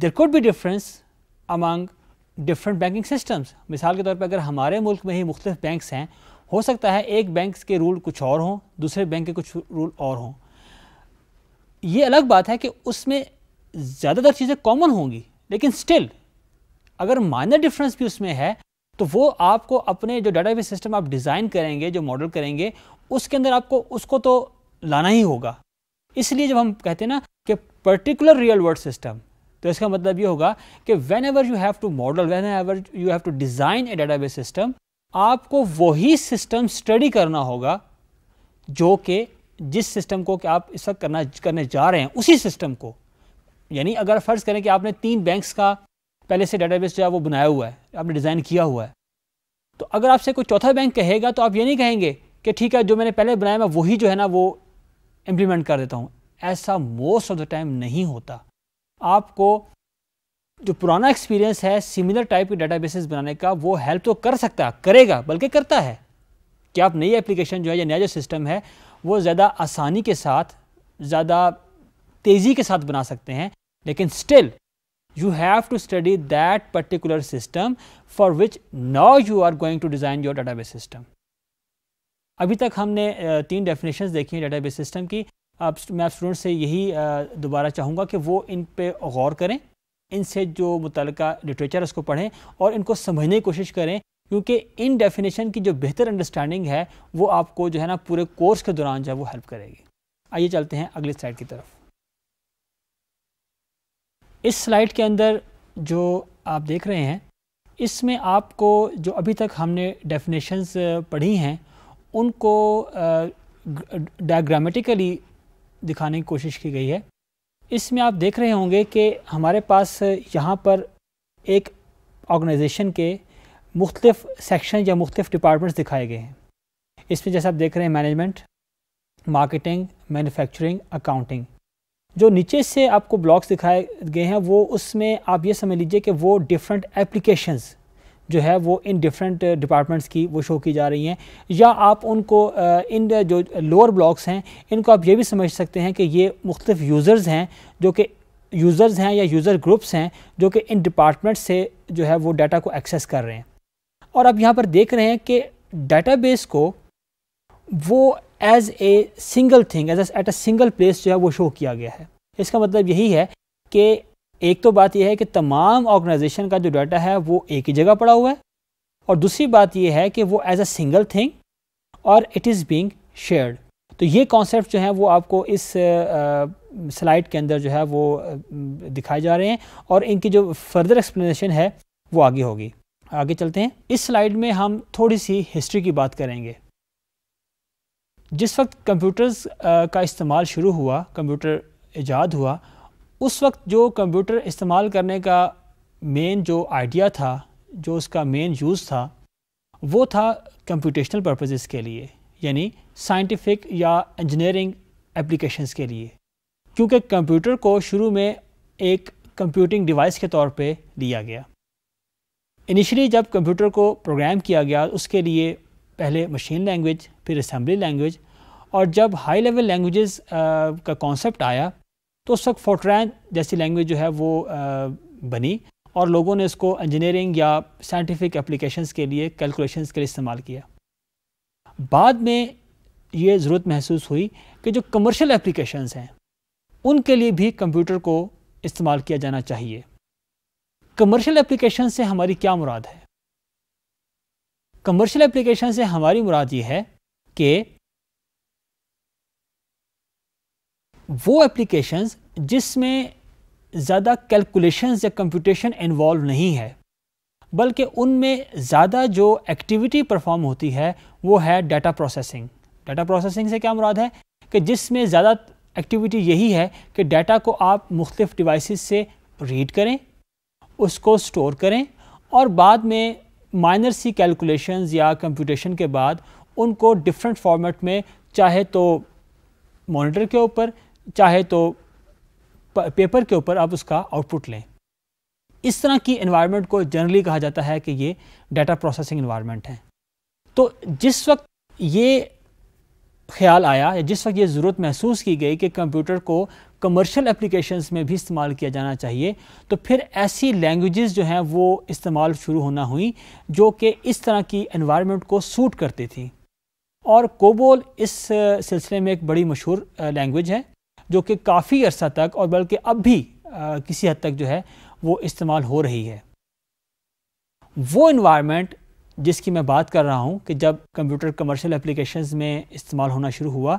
there could be difference among different banking systems मिसाल के तौर पर अगर हमारे मुल्क में ही मुख्तु बैंक हैं हो सकता है एक बैंक के रूल कुछ और हों दूसरे बैंक के कुछ रूल और हों ये अलग बात है कि उसमें ज़्यादातर चीज़ें कॉमन होंगी लेकिन स्टिल अगर माइनर डिफरेंस भी उसमें है तो वो आपको अपने जो डाटा बेस सिस्टम आप डिज़ाइन करेंगे जो मॉडल करेंगे उसके अंदर आपको उसको तो लाना ही होगा इसलिए जब हम कहते हैं ना कि पर्टिकुलर रियल वर्ल्ड सिस्टम तो इसका मतलब ये होगा कि whenever you have to model whenever you have to design a database system आपको वही सिस्टम स्टडी करना होगा जो कि जिस सिस्टम को कि आप इस वक्त करना करने जा रहे हैं उसी सिस्टम को यानी अगर फ़र्ज़ करें कि आपने तीन बैंक्स का पहले से डेटाबेस जो है वो बनाया हुआ है आपने डिज़ाइन किया हुआ है तो अगर आपसे कोई चौथा बैंक कहेगा तो आप ये नहीं कहेंगे कि ठीक है जो मैंने पहले बनाया मैं वही जो है ना वो इम्प्लीमेंट कर देता हूँ ऐसा मोस्ट ऑफ द टाइम नहीं होता आपको जो पुराना एक्सपीरियंस है सिमिलर टाइप के डाटाबेसेस बनाने का वो हेल्प तो कर सकता करेगा बल्कि करता है कि आप नई एप्लीकेशन जो है या नया जो सिस्टम है वो ज़्यादा आसानी के साथ ज़्यादा तेज़ी के साथ बना सकते हैं लेकिन still you have to study that particular system for which now you are going to design your database system अभी तक हमने तीन डेफिनेशंस देखी हैं डेटाबेस सिस्टम की अब मैं आप स्टूडेंट से यही दोबारा चाहूँगा कि वो इन पे गौर करें इनसे जो मुतल लिटरेचर उसको पढ़ें और इनको समझने की कोशिश करें क्योंकि इन डेफिनेशन की जो बेहतर अंडरस्टैंडिंग है वो आपको जो है ना पूरे कोर्स के दौरान जो है वो हेल्प करेगी आइए चलते हैं अगली स्लाइड की तरफ इस स्लाइड के अंदर जो आप देख रहे हैं इसमें आपको जो अभी तक हमने डेफिनेशंस पढ़ी हैं उनको डायग्रामेटिकली दिखाने की कोशिश की गई है इसमें आप देख रहे होंगे कि हमारे पास यहाँ पर एक ऑर्गेनाइजेशन के मुख्तफ सेक्शन या मुख्तफ डिपार्टमेंट्स दिखाए गए हैं इसमें जैसे आप देख रहे हैं मैनेजमेंट मार्केटिंग मैन्युफैक्चरिंग अकाउंटिंग जो नीचे से आपको ब्लॉक्स दिखाए गए हैं वो उसमें आप ये समझ लीजिए कि वो डिफरेंट एप्लीकेशंस जो है वो इन डिफरेंट डिपार्टमेंट्स uh, की वो शो की जा रही हैं या आप उनको uh, इन uh, जो लोअर ब्लॉक्स हैं इनको आप ये भी समझ सकते हैं कि ये मुख्तफ यूज़र्स हैं जो कि यूज़र्स हैं या यूज़र ग्रुप्स हैं जो कि इन डिपार्टमेंट्स से जो है वो डाटा को एक्सेस कर रहे हैं और आप यहाँ पर देख रहे हैं कि बेस को वो as a single thing as at a single place जो है वो शो किया गया है इसका मतलब यही है कि एक तो बात यह है कि तमाम ऑर्गेनाइजेशन का जो डाटा है वो एक ही जगह पड़ा हुआ है और दूसरी बात यह है कि वो एज अ सिंगल थिंग और इट इज़ बीइंग शेयर्ड तो ये कॉन्सेप्ट जो है वो आपको इस स्लाइड के अंदर जो है वो दिखाए जा रहे हैं और इनकी जो फर्दर एक्सप्लेनेशन है वो आगे होगी आगे चलते हैं इस स्लाइड में हम थोड़ी सी हिस्ट्री की बात करेंगे जिस वक्त कंप्यूटर्स का इस्तेमाल शुरू हुआ कंप्यूटर ईजाद हुआ उस वक्त जो कंप्यूटर इस्तेमाल करने का मेन जो आइडिया था जो उसका मेन यूज़ था वो था कंप्यूटेशनल पर्पसेस के लिए यानी साइंटिफिक या इंजीनियरिंग एप्लीकेशंस के लिए क्योंकि कंप्यूटर को शुरू में एक कंप्यूटिंग डिवाइस के तौर पे लिया गया इनिशियली जब कंप्यूटर को प्रोग्राम किया गया उसके लिए पहले मशीन लैंग्वेज फिर असम्बली लैंग्वेज और जब हाई लेवल लैंग्वेजेस का कॉन्सेप्ट आया तो उस वक्त फोट्रैन जैसी लैंग्वेज जो है वो आ, बनी और लोगों ने इसको इंजीनियरिंग या साइंटिफिक एप्लीकेशन के लिए कैलकुलेशन के लिए इस्तेमाल किया बाद में ये ज़रूरत महसूस हुई कि जो कमर्शियल एप्लीकेशंस हैं उनके लिए भी कंप्यूटर को इस्तेमाल किया जाना चाहिए कमर्शियल एप्लीकेशन से हमारी क्या मुराद है कमर्शियल एप्लीकेशन से हमारी मुराद ये है कि वो एप्लीकेशंस जिसमें ज़्यादा कैलकुलेशंस या कंप्यूटेशन इन्वॉल्व नहीं है बल्कि उनमें ज़्यादा जो एक्टिविटी परफॉर्म होती है वो है डाटा प्रोसेसिंग डाटा प्रोसेसिंग से क्या मुराद है कि जिसमें ज़्यादा एक्टिविटी यही है कि डाटा को आप मुख्तफ डिवाइसेस से रीड करें उसको स्टोर करें और बाद में माइनर सी कैलकुलेशंस या कंप्यूटेशन के बाद उनको डिफरेंट फॉर्मेट में चाहे तो मॉनिटर के ऊपर चाहे तो पेपर के ऊपर आप उसका आउटपुट लें इस तरह की इन्वायरमेंट को जनरली कहा जाता है कि ये डाटा प्रोसेसिंग एनवायरनमेंट है तो जिस वक्त ये ख्याल आया या जिस वक्त ये ज़रूरत महसूस की गई कि कंप्यूटर को कमर्शियल एप्लीकेशंस में भी इस्तेमाल किया जाना चाहिए तो फिर ऐसी लैंग्वेजेस जो हैं वो इस्तेमाल शुरू होना हुई जो कि इस तरह की एनवायरनमेंट को सूट करती थी और कोबोल इस सिलसिले में एक बड़ी मशहूर लैंग्वेज है जो कि काफ़ी अर्सा तक और बल्कि अब भी आ, किसी हद तक जो है वो इस्तेमाल हो रही है वो इन्वायरमेंट जिसकी मैं बात कर रहा हूँ कि जब कंप्यूटर कमर्शियल एप्लीकेशन में इस्तेमाल होना शुरू हुआ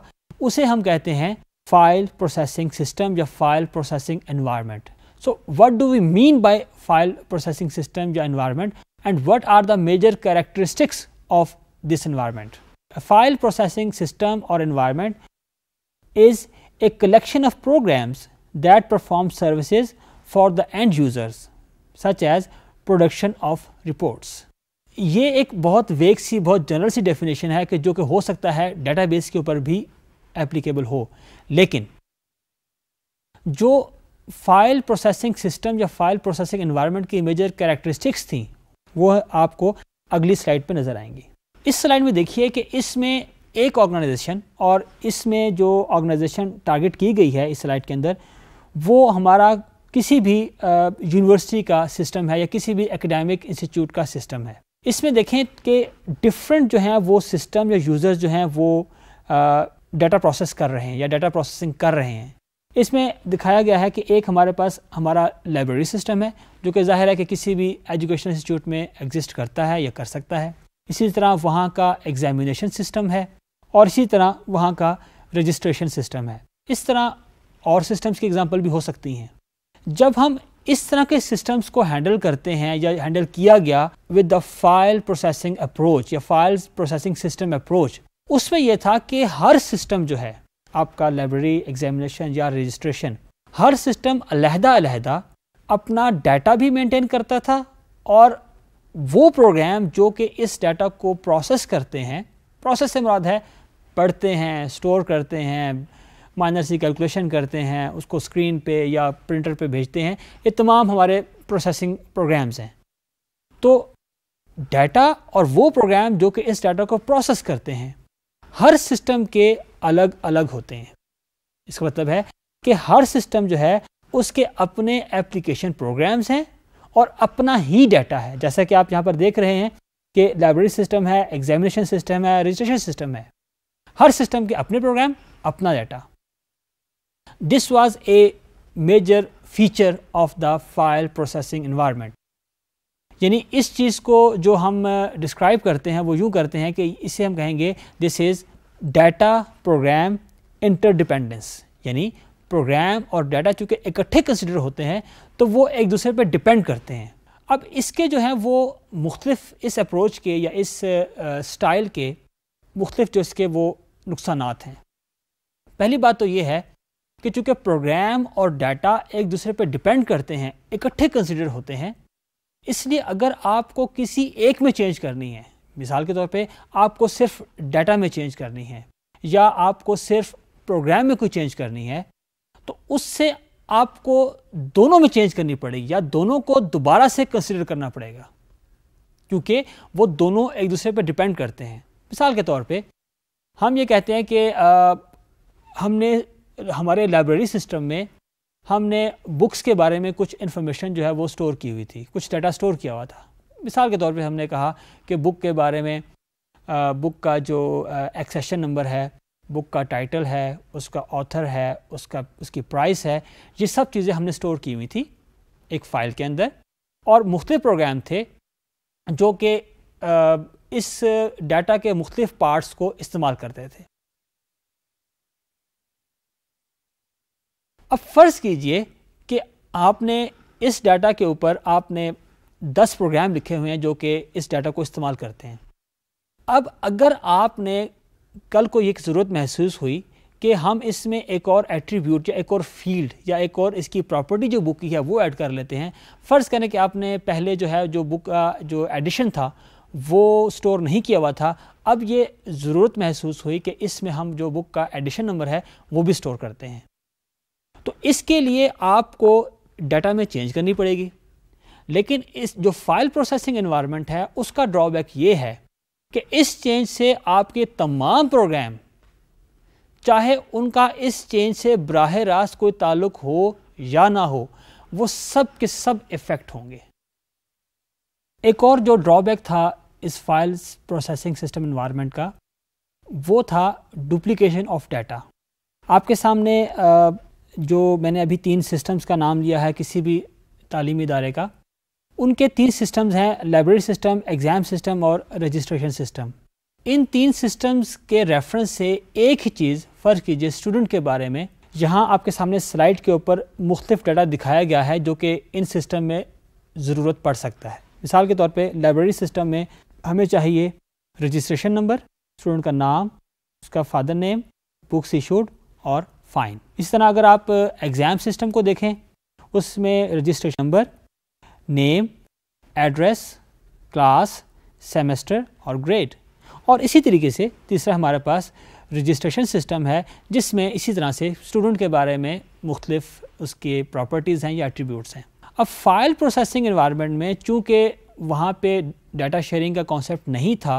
उसे हम कहते हैं फाइल प्रोसेसिंग सिस्टम या file processing environment so what do we mean by file processing system या environment and what are the major characteristics of this environment file processing system और environment is a collection of programs that perform services for the end users such as production of reports. ये एक बहुत वेग सी बहुत general सी definition है कि जो कि हो सकता है डेटाबेस के ऊपर भी एप्लीकेबल हो लेकिन जो फाइल प्रोसेसिंग सिस्टम या फाइल प्रोसेसिंग इन्वायरमेंट की मेजर कैरेक्टरिस्टिक्स थी वो आपको अगली स्लाइड पे नज़र आएंगी इस स्लाइड में देखिए कि इसमें एक ऑर्गेनाइजेशन और इसमें जो ऑर्गेनाइजेशन टारगेट की गई है इस स्लाइड के अंदर वो हमारा किसी भी यूनिवर्सिटी का सिस्टम है या किसी भी एकेडमिक इंस्टीट्यूट का सिस्टम है इसमें देखें कि डिफरेंट जो हैं वो सिस्टम या यूज़र्स जो हैं वो डाटा प्रोसेस कर रहे हैं या डाटा प्रोसेसिंग कर रहे हैं इसमें दिखाया गया है कि एक हमारे पास हमारा लाइब्रेरी सिस्टम है जो कि जाहिर है कि किसी भी एजुकेशन इंस्टीट्यूट में एग्जिस्ट करता है या कर सकता है इसी तरह वहाँ का एग्जामिनेशन सिस्टम है और इसी तरह वहाँ का रजिस्ट्रेशन सिस्टम है इस तरह और सिस्टम्स की एग्ज़ाम्पल भी हो सकती हैं जब हम इस तरह के सिस्टम्स को हैंडल करते हैं या हैंडल किया गया with the file processing approach या फाइल प्रोसेसिंग सिस्टम अप्रोच उसमें यह था कि हर सिस्टम जो है आपका लाइब्रेरी एग्जामिनेशन या रजिस्ट्रेशन हर सिस्टम अलहदा अलहदा अपना डाटा भी मेंटेन करता था और वो प्रोग्राम जो कि इस डाटा को प्रोसेस करते हैं प्रोसेस से मुराद है पढ़ते हैं स्टोर करते हैं माइनर सी कैलकुलेशन करते हैं उसको स्क्रीन पे या प्रिंटर पे भेजते हैं ये तमाम हमारे प्रोसेसिंग प्रोग्राम्स हैं तो डाटा और वो प्रोग्राम जो कि इस डाटा को प्रोसेस करते हैं हर सिस्टम के अलग अलग होते हैं इसका मतलब है कि हर सिस्टम जो है उसके अपने एप्लीकेशन प्रोग्राम्स हैं और अपना ही डाटा है जैसा कि आप यहाँ पर देख रहे हैं कि लाइब्रेरी सिस्टम है एग्जामिनेशन सिस्टम है रजिस्ट्रेशन सिस्टम है हर सिस्टम के अपने प्रोग्राम अपना data this was a major feature of the file processing environment यानी इस चीज़ को जो हम डिस्क्राइब करते हैं वो यूँ करते हैं कि इसे हम कहेंगे this is data program interdependence यानी प्रोग्राम और डाटा चूँकि इकट्ठे कंसिडर होते हैं तो वो एक दूसरे पर डिपेंड करते हैं अब इसके जो हैं वो मुख्तलिफ इस अप्रोच के या इस स्टाइल के मुख्तफ जो इसके वो नुकसान हैं पहली बात तो ये है कि चूँकि प्रोग्राम और डाटा एक दूसरे पर डिपेंड करते हैं इकट्ठे कंसिडर होते हैं इसलिए अगर आपको किसी एक में चेंज करनी है मिसाल के तौर पे आपको सिर्फ डाटा में चेंज करनी है या आपको सिर्फ प्रोग्राम में कोई चेंज करनी है तो उससे आपको दोनों में चेंज करनी पड़ेगी या दोनों को दोबारा से कंसिडर करना पड़ेगा क्योंकि वो दोनों एक दूसरे पर डिपेंड करते हैं मिसाल के तौर पे हम ये कहते हैं कि हमने हमारे लाइब्रेरी सिस्टम में हमने बुक्स के बारे में कुछ इन्फॉर्मेशन जो है वो स्टोर की हुई थी कुछ डाटा स्टोर किया हुआ था मिसाल के तौर पे हमने कहा कि बुक के बारे में आ, बुक का जो एक्सेशन नंबर है बुक का टाइटल है उसका ऑथर है उसका उसकी प्राइस है ये सब चीज़ें हमने स्टोर की हुई थी एक फ़ाइल के अंदर और मुख्त प्रोग्राम थे जो कि इस डाटा के मुख्तलिफ पार्ट्स को इस्तेमाल करते थे अब फ़र्ज़ कीजिए कि आपने इस डाटा के ऊपर आपने 10 प्रोग्राम लिखे हुए हैं जो कि इस डाटा को इस्तेमाल करते हैं अब अगर आपने कल को एक ज़रूरत महसूस हुई कि हम इसमें एक और एट्रीब्यूट या एक और फील्ड या एक और इसकी प्रॉपर्टी जो बुक की है वो ऐड कर लेते हैं फ़र्ज़ करें कि आपने पहले जो है जो बुक का जो एडिशन था वो स्टोर नहीं किया हुआ था अब ये ज़रूरत महसूस हुई कि इसमें हम जो बुक का एडिशन नंबर है वो भी स्टोर करते हैं तो इसके लिए आपको डाटा में चेंज करनी पड़ेगी लेकिन इस जो फाइल प्रोसेसिंग इन्वायरमेंट है उसका ड्रॉबैक ये है कि इस चेंज से आपके तमाम प्रोग्राम चाहे उनका इस चेंज से बराह रास्त कोई ताल्लुक हो या ना हो वो सब के सब इफ़ेक्ट होंगे एक और जो ड्रॉबैक था इस फाइल्स प्रोसेसिंग सिस्टम इन्वायरमेंट का वो था डुप्लीकेशन ऑफ डाटा आपके सामने जो मैंने अभी तीन सिस्टम्स का नाम लिया है किसी भी तालीमी इदारे का उनके तीन सिस्टम्स हैं लाइब्रेरी सिस्टम एग्ज़ाम सिस्टम और रजिस्ट्रेशन सिस्टम इन तीन सिस्टम्स के रेफरेंस से एक ही चीज़ फ़र्ज़ कीजिए स्टूडेंट के बारे में यहाँ आपके सामने स्लाइड के ऊपर मुख्तफ डाटा दिखाया गया है जो कि इन सिस्टम में ज़रूरत पड़ सकता है मिसाल के तौर पे लाइब्रेरी सिस्टम में हमें चाहिए रजिस्ट्रेशन नंबर स्टूडेंट का नाम उसका फादर नेम बुक्स इशूड और फ़ाइन इस तरह अगर आप एग्ज़ाम सिस्टम को देखें उसमें registration number name address class semester और ग्रेड और इसी तरीके से तीसरा हमारे पास रजिस्ट्रेशन सिस्टम है जिसमें इसी तरह से स्टूडेंट के बारे में मुख्तलिफ उसके प्रॉपर्टीज़ हैं या एट्रीब्यूट्स हैं अब फाइल प्रोसेसिंग इन्वायरमेंट में चूँकि वहाँ पे डाटा शेयरिंग का कॉन्सेप्ट नहीं था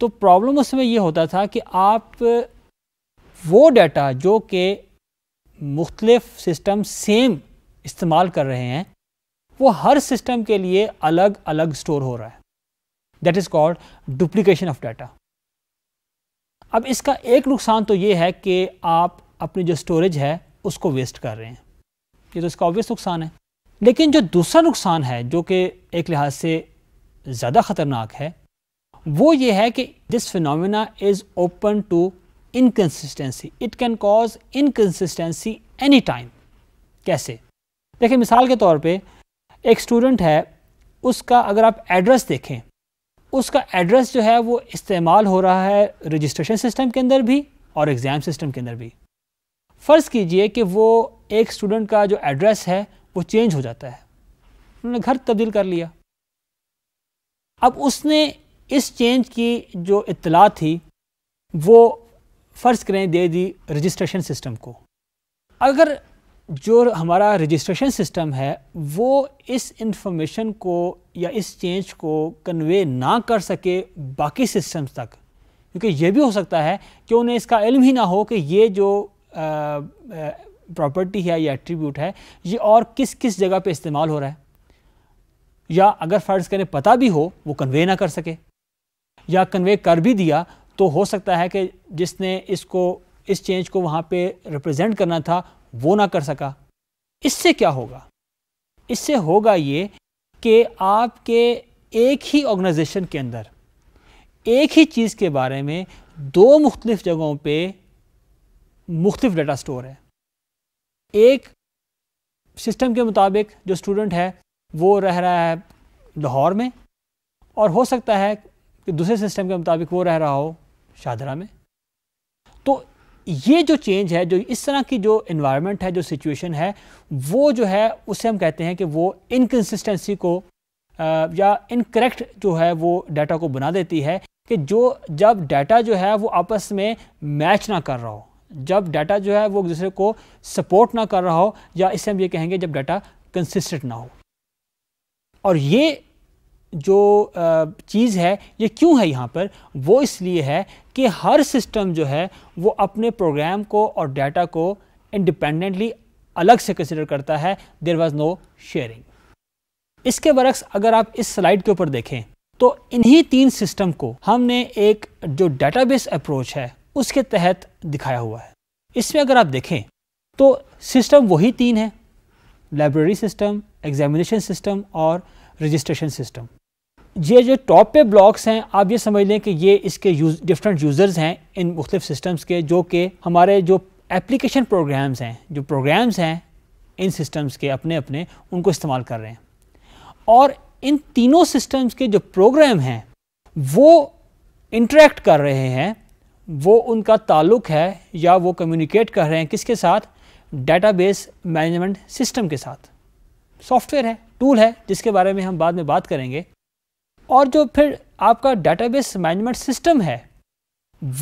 तो प्रॉब्लम उसमें ये होता था कि आप वो डाटा जो कि मुख्तलफ सिस्टम सेम इस्तेमाल कर रहे हैं वो हर सिस्टम के लिए अलग अलग स्टोर हो रहा है that is called duplication of data अब इसका एक नुकसान तो ये है कि आप अपनी जो स्टोरेज है उसको वेस्ट कर रहे हैं ये तो इसका ऑब्वियस नुकसान है लेकिन जो दूसरा नुकसान है जो कि एक लिहाज से ज़्यादा ख़तरनाक है वो ये है कि this phenomena is open to inconsistency it can cause inconsistency any time कैसे देखिए मिसाल के तौर पे एक स्टूडेंट है उसका अगर आप एड्रेस देखें उसका एड्रेस जो है वो इस्तेमाल हो रहा है रजिस्ट्रेशन सिस्टम के अंदर भी और एग्ज़ाम सिस्टम के अंदर भी फ़र्ज़ कीजिए कि वो एक स्टूडेंट का जो एड्रेस है वो चेंज हो जाता है उन्होंने घर तब्दील कर लिया अब उसने इस चेंज की जो इतला थी वो फ़र्ज़ करें दे दी रजिस्ट्रेशन सिस्टम को अगर जो हमारा रजिस्ट्रेशन सिस्टम है वो इस इंफॉर्मेशन को या इस चेंज को कन्वे ना कर सके बाकी सिस्टम्स तक क्योंकि ये भी हो सकता है कि उन्हें इसका इल्म ही ना हो कि ये जो प्रॉपर्टी है या एट्रीब्यूट है ये और किस किस जगह पे इस्तेमाल हो रहा है या अगर फ़र्ज़ करें पता भी हो वो कन्वे ना कर सके या कन्वे कर भी दिया तो हो सकता है कि जिसने इसको इस चेंज को वहाँ पे रिप्रेजेंट करना था वो ना कर सका इससे क्या होगा इससे होगा ये कि आपके एक ही ऑर्गेनाइजेशन के अंदर एक ही चीज़ के बारे में दो मुख्तलिफ जगहों पे मुख्तलिफ डाटा स्टोर है एक सिस्टम के मुताबिक जो स्टूडेंट है वो रह रहा है लाहौर में और हो सकता है कि दूसरे सिस्टम के मुताबिक वो रह रहा हो शाहदरा में तो ये जो चेंज है जो इस तरह की जो इन्वायरमेंट है जो सिचुएशन है वो जो है उसे हम कहते हैं कि वो इनकन्सिस्टेंसी को आ, या इनकरेक्ट जो है वो डाटा को बना देती है कि जो जब डाटा जो है वो आपस में मैच ना कर रहा हो जब डाटा जो है वो एक दूसरे को सपोर्ट ना कर रहा हो या इसे हम ये कहेंगे जब डाटा कंसिस्टेंट ना हो और ये जो चीज़ है ये क्यों है यहाँ पर वो इसलिए है कि हर सिस्टम जो है वो अपने प्रोग्राम को और डाटा को इंडिपेंडेंटली अलग से कंसिडर करता है देर वॉज नो शेयरिंग इसके बरक्स अगर आप इस स्लाइड के ऊपर देखें तो इन्हीं तीन सिस्टम को हमने एक जो डाटाबेस अप्रोच है उसके तहत दिखाया हुआ है इसमें अगर आप देखें तो सिस्टम वही तीन है लाइब्रेरी सिस्टम एग्जामिनेशन सिस्टम और रजिस्ट्रेशन सिस्टम ये जो टॉप पे ब्लॉक्स हैं आप ये समझ लें कि ये इसके यूज डिफरेंट यूज़र्स हैं इन मुख्तफ सिस्टम्स के जो कि हमारे जो एप्लीकेशन प्रोग्राम्स हैं जो प्रोग्राम्स हैं इन सिस्टम्स के अपने अपने उनको इस्तेमाल कर रहे हैं और इन तीनों सिस्टम्स के जो प्रोग्राम हैं वो इंटरेक्ट कर रहे हैं वो उनका ताल्लुक है या वो कम्युनिकेट कर रहे हैं किसके साथ डेटाबेस मैनेजमेंट सिस्टम के साथ सॉफ्टवेयर है टूल है जिसके बारे में हम बाद में बात करेंगे और जो फिर आपका डेटाबेस मैनेजमेंट सिस्टम है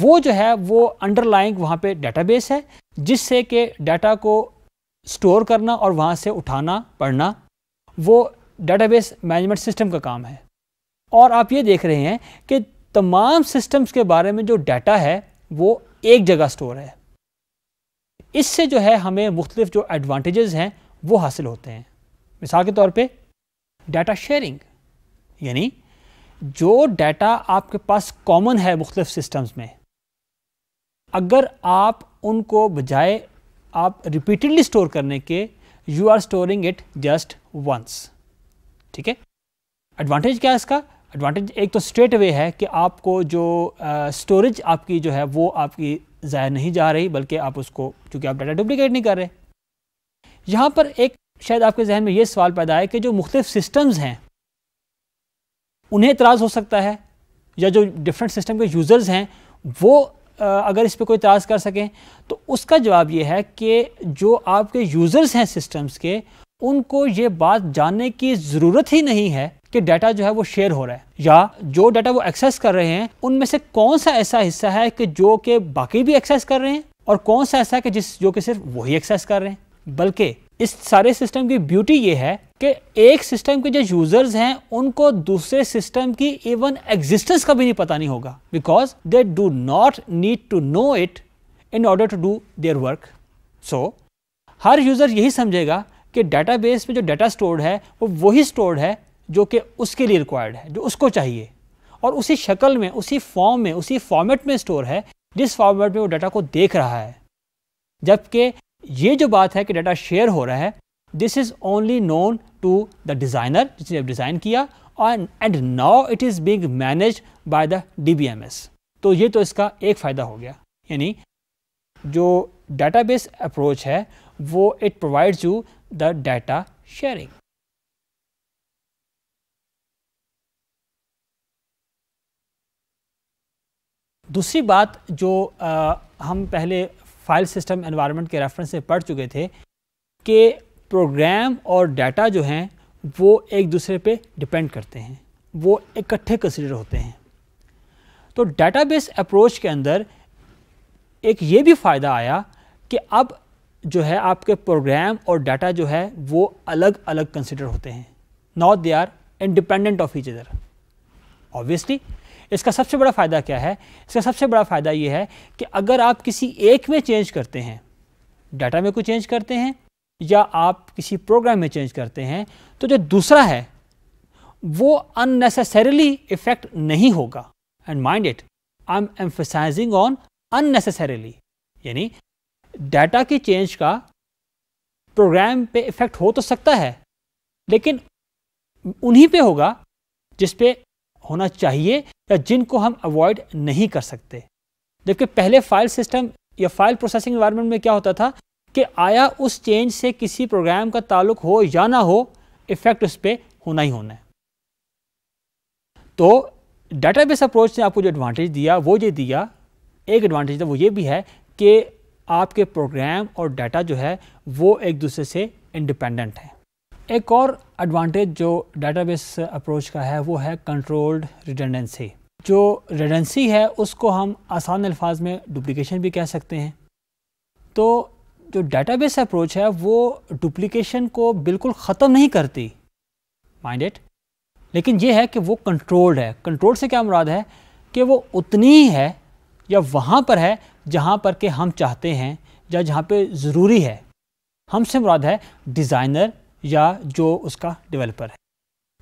वो जो है वो अंडरलाइंग वहाँ पे डेटाबेस है जिससे कि डाटा को स्टोर करना और वहाँ से उठाना पढ़ना वो बेस मैनेजमेंट सिस्टम का काम है और आप ये देख रहे हैं कि तमाम सिस्टम्स के बारे में जो डाटा है वो एक जगह स्टोर है इससे जो है हमें मुख्तलिफ जो एडवांटेजेस हैं वो हासिल होते हैं मिसाल के तौर पे डाटा शेयरिंग यानी जो डाटा आपके पास कॉमन है मुख्तलिफ सिस्टम्स में अगर आप उनको बजाय आप रिपीटेडली स्टोर करने के you are storing it just once ठीक है एडवांटेज क्या है इसका एडवांटेज एक तो स्ट्रेट वे है कि आपको जो स्टोरेज आपकी जो है वो आपकी ज़ाया नहीं जा रही बल्कि आप उसको चूँकि आप डाटा डुप्लिकेट नहीं कर रहे यहाँ पर एक शायद आपके जहन में ये सवाल पैदा है कि जो मुख्तफ सिस्टम्स हैं उन्हें इतराज़ हो सकता है या जो डिफरेंट सिस्टम के यूज़र्स हैं वो अगर इस पर कोई इतराज़ कर सकें तो उसका जवाब ये है कि जो आपके यूज़र्स हैं सिस्टम्स के उनको ये बात जानने की ज़रूरत ही नहीं है कि डाटा जो है वो शेयर हो रहा है या जो डाटा वो एक्सेस कर रहे हैं उनमें से कौन सा ऐसा हिस्सा है कि जो के बाकी भी एक्सेस कर रहे हैं और कौन सा ऐसा है कि जिस जो कि सिर्फ वही एक्सेस कर रहे हैं बल्कि इस सारे सिस्टम की ब्यूटी ये है कि एक सिस्टम के जो यूजर्स हैं उनको दूसरे सिस्टम की इवन एग्जिस्टेंस का भी नहीं पता नहीं होगा because they do not need to know it in order to do their work so हर यूजर यही समझेगा कि डेटाबेस में जो डाटा स्टोर्ड है वो वही स्टोर्ड है जो कि उसके लिए रिक्वायर्ड है जो उसको चाहिए और उसी शक्ल में उसी फॉर्म में उसी फॉर्मेट में स्टोर है जिस फॉर्मेट में वो डाटा को देख रहा है जबकि ये जो बात है कि डाटा शेयर हो रहा है this is only known to the designer जिसने डिज़ाइन किया और and now it is being manage by the D तो ये तो इसका एक फ़ायदा हो गया यानी जो डाटाबेस अप्रोच है वो it provides you the data sharing दूसरी बात जो आ, हम पहले फाइल सिस्टम एनवायरनमेंट के रेफरेंस से पढ़ चुके थे कि प्रोग्राम और डाटा जो हैं वो एक दूसरे पे डिपेंड करते हैं वो इकट्ठे कंसिडर होते हैं तो डाटाबेस अप्रोच के अंदर एक ये भी फ़ायदा आया कि अब जो है आपके प्रोग्राम और डाटा जो है वो अलग अलग कंसिडर होते हैं not they are independent of each other obviously इसका सबसे बड़ा फ़ायदा क्या है इसका सबसे बड़ा फ़ायदा ये है कि अगर आप किसी एक में चेंज करते हैं डाटा में कोई चेंज करते हैं या आप किसी प्रोग्राम में चेंज करते हैं तो जो दूसरा है वो अननेसेसरीली इफ़ेक्ट नहीं होगा and mind it I am emphasizing on unnecessarily यानी डाटा के चेंज का प्रोग्राम पे इफ़ेक्ट हो तो सकता है लेकिन उन्हीं पे होगा जिस पे होना चाहिए या जिनको हम अवॉइड नहीं कर सकते जबकि पहले फाइल सिस्टम या फाइल प्रोसेसिंग इन्वायरमेंट में क्या होता था कि आया उस चेंज से किसी प्रोग्राम का ताल्लुक हो या ना हो इफेक्ट उस पर होना ही होना है तो डाटाबेस अप्रोच ने आपको जो एडवांटेज दिया वो ये दिया एक एडवांटेज था तो वो ये भी है कि आपके प्रोग्राम और डाटा जो है वो एक दूसरे से इंडिपेंडेंट है एक और एडवांटेज जो डाटाबेस अप्रोच का है वो है कंट्रोल्ड रिडेंडेंसी जो रिडेंसी है उसको हम आसान अल्फाज में डुप्लीकेशन भी कह सकते हैं तो जो डाटाबेस अप्रोच है वो डुप्लीकेशन को बिल्कुल ख़त्म नहीं करती माइंड इट लेकिन ये है कि वो कंट्रोल्ड है कंट्रोल से क्या मुराद है कि वो उतनी ही है या वहाँ पर है जहाँ पर के हम चाहते हैं या जहाँ पे ज़रूरी है हमसे मुराद है डिज़ाइनर या जो उसका डेवलपर है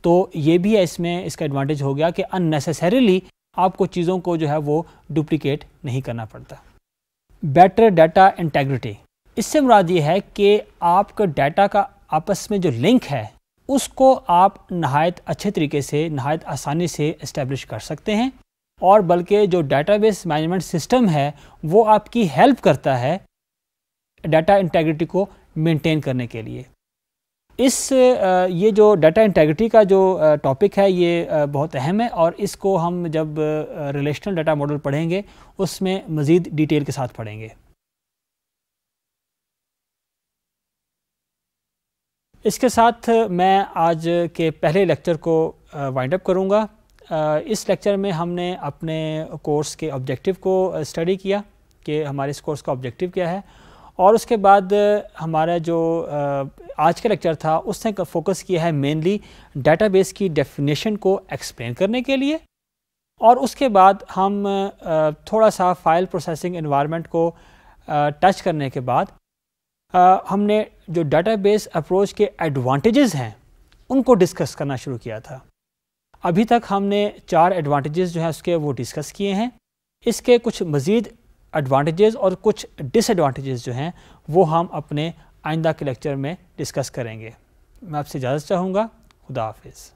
तो ये भी है इसमें इसका एडवांटेज हो गया कि अननेसेसरीली आपको चीज़ों को जो है वो डुप्लीकेट नहीं करना पड़ता बेटर डाटा इंटेग्रिटी इससे मुराद ये है कि आपका डाटा का आपस में जो लिंक है उसको आप नहायत अच्छे तरीके से नहायत आसानी से इस्टेब्लिश कर सकते हैं और बल्कि जो डाटाबेस मैनेजमेंट सिस्टम है वो आपकी हेल्प करता है डाटा इंटेग्रिटी को मेंटेन करने के लिए इस ये जो डाटा इंटेग्रिटी का जो टॉपिक है ये बहुत अहम है और इसको हम जब रिलेशनल डाटा मॉडल पढ़ेंगे उसमें मज़ीद डिटेल के साथ पढ़ेंगे इसके साथ मैं आज के पहले लेक्चर को वाइंड अप करूँगा इस लेक्चर में हमने अपने कोर्स के ऑब्जेक्टिव को स्टडी किया कि हमारे इस कोर्स का ऑब्जेक्टिव क्या है और उसके बाद हमारा जो आज का लेक्चर था उसने फोकस किया है मेनली डेटाबेस की डेफिनेशन को एक्सप्लेन करने के लिए और उसके बाद हम थोड़ा सा फाइल प्रोसेसिंग इन्वायरमेंट को टच करने के बाद हमने जो डेटाबेस अप्रोच के एडवांटेजेस हैं उनको डिस्कस करना शुरू किया था अभी तक हमने चार एडवांटेजेस जो हैं उसके वो डिस्कस किए हैं इसके कुछ मज़ीद एडवांटेजेस और कुछ डिसएडवांटेजेस जो हैं वो हम अपने आइंदा के लेक्चर में डिस्कस करेंगे मैं आपसे इजाज़त चाहूँगा खुदा हाफिज़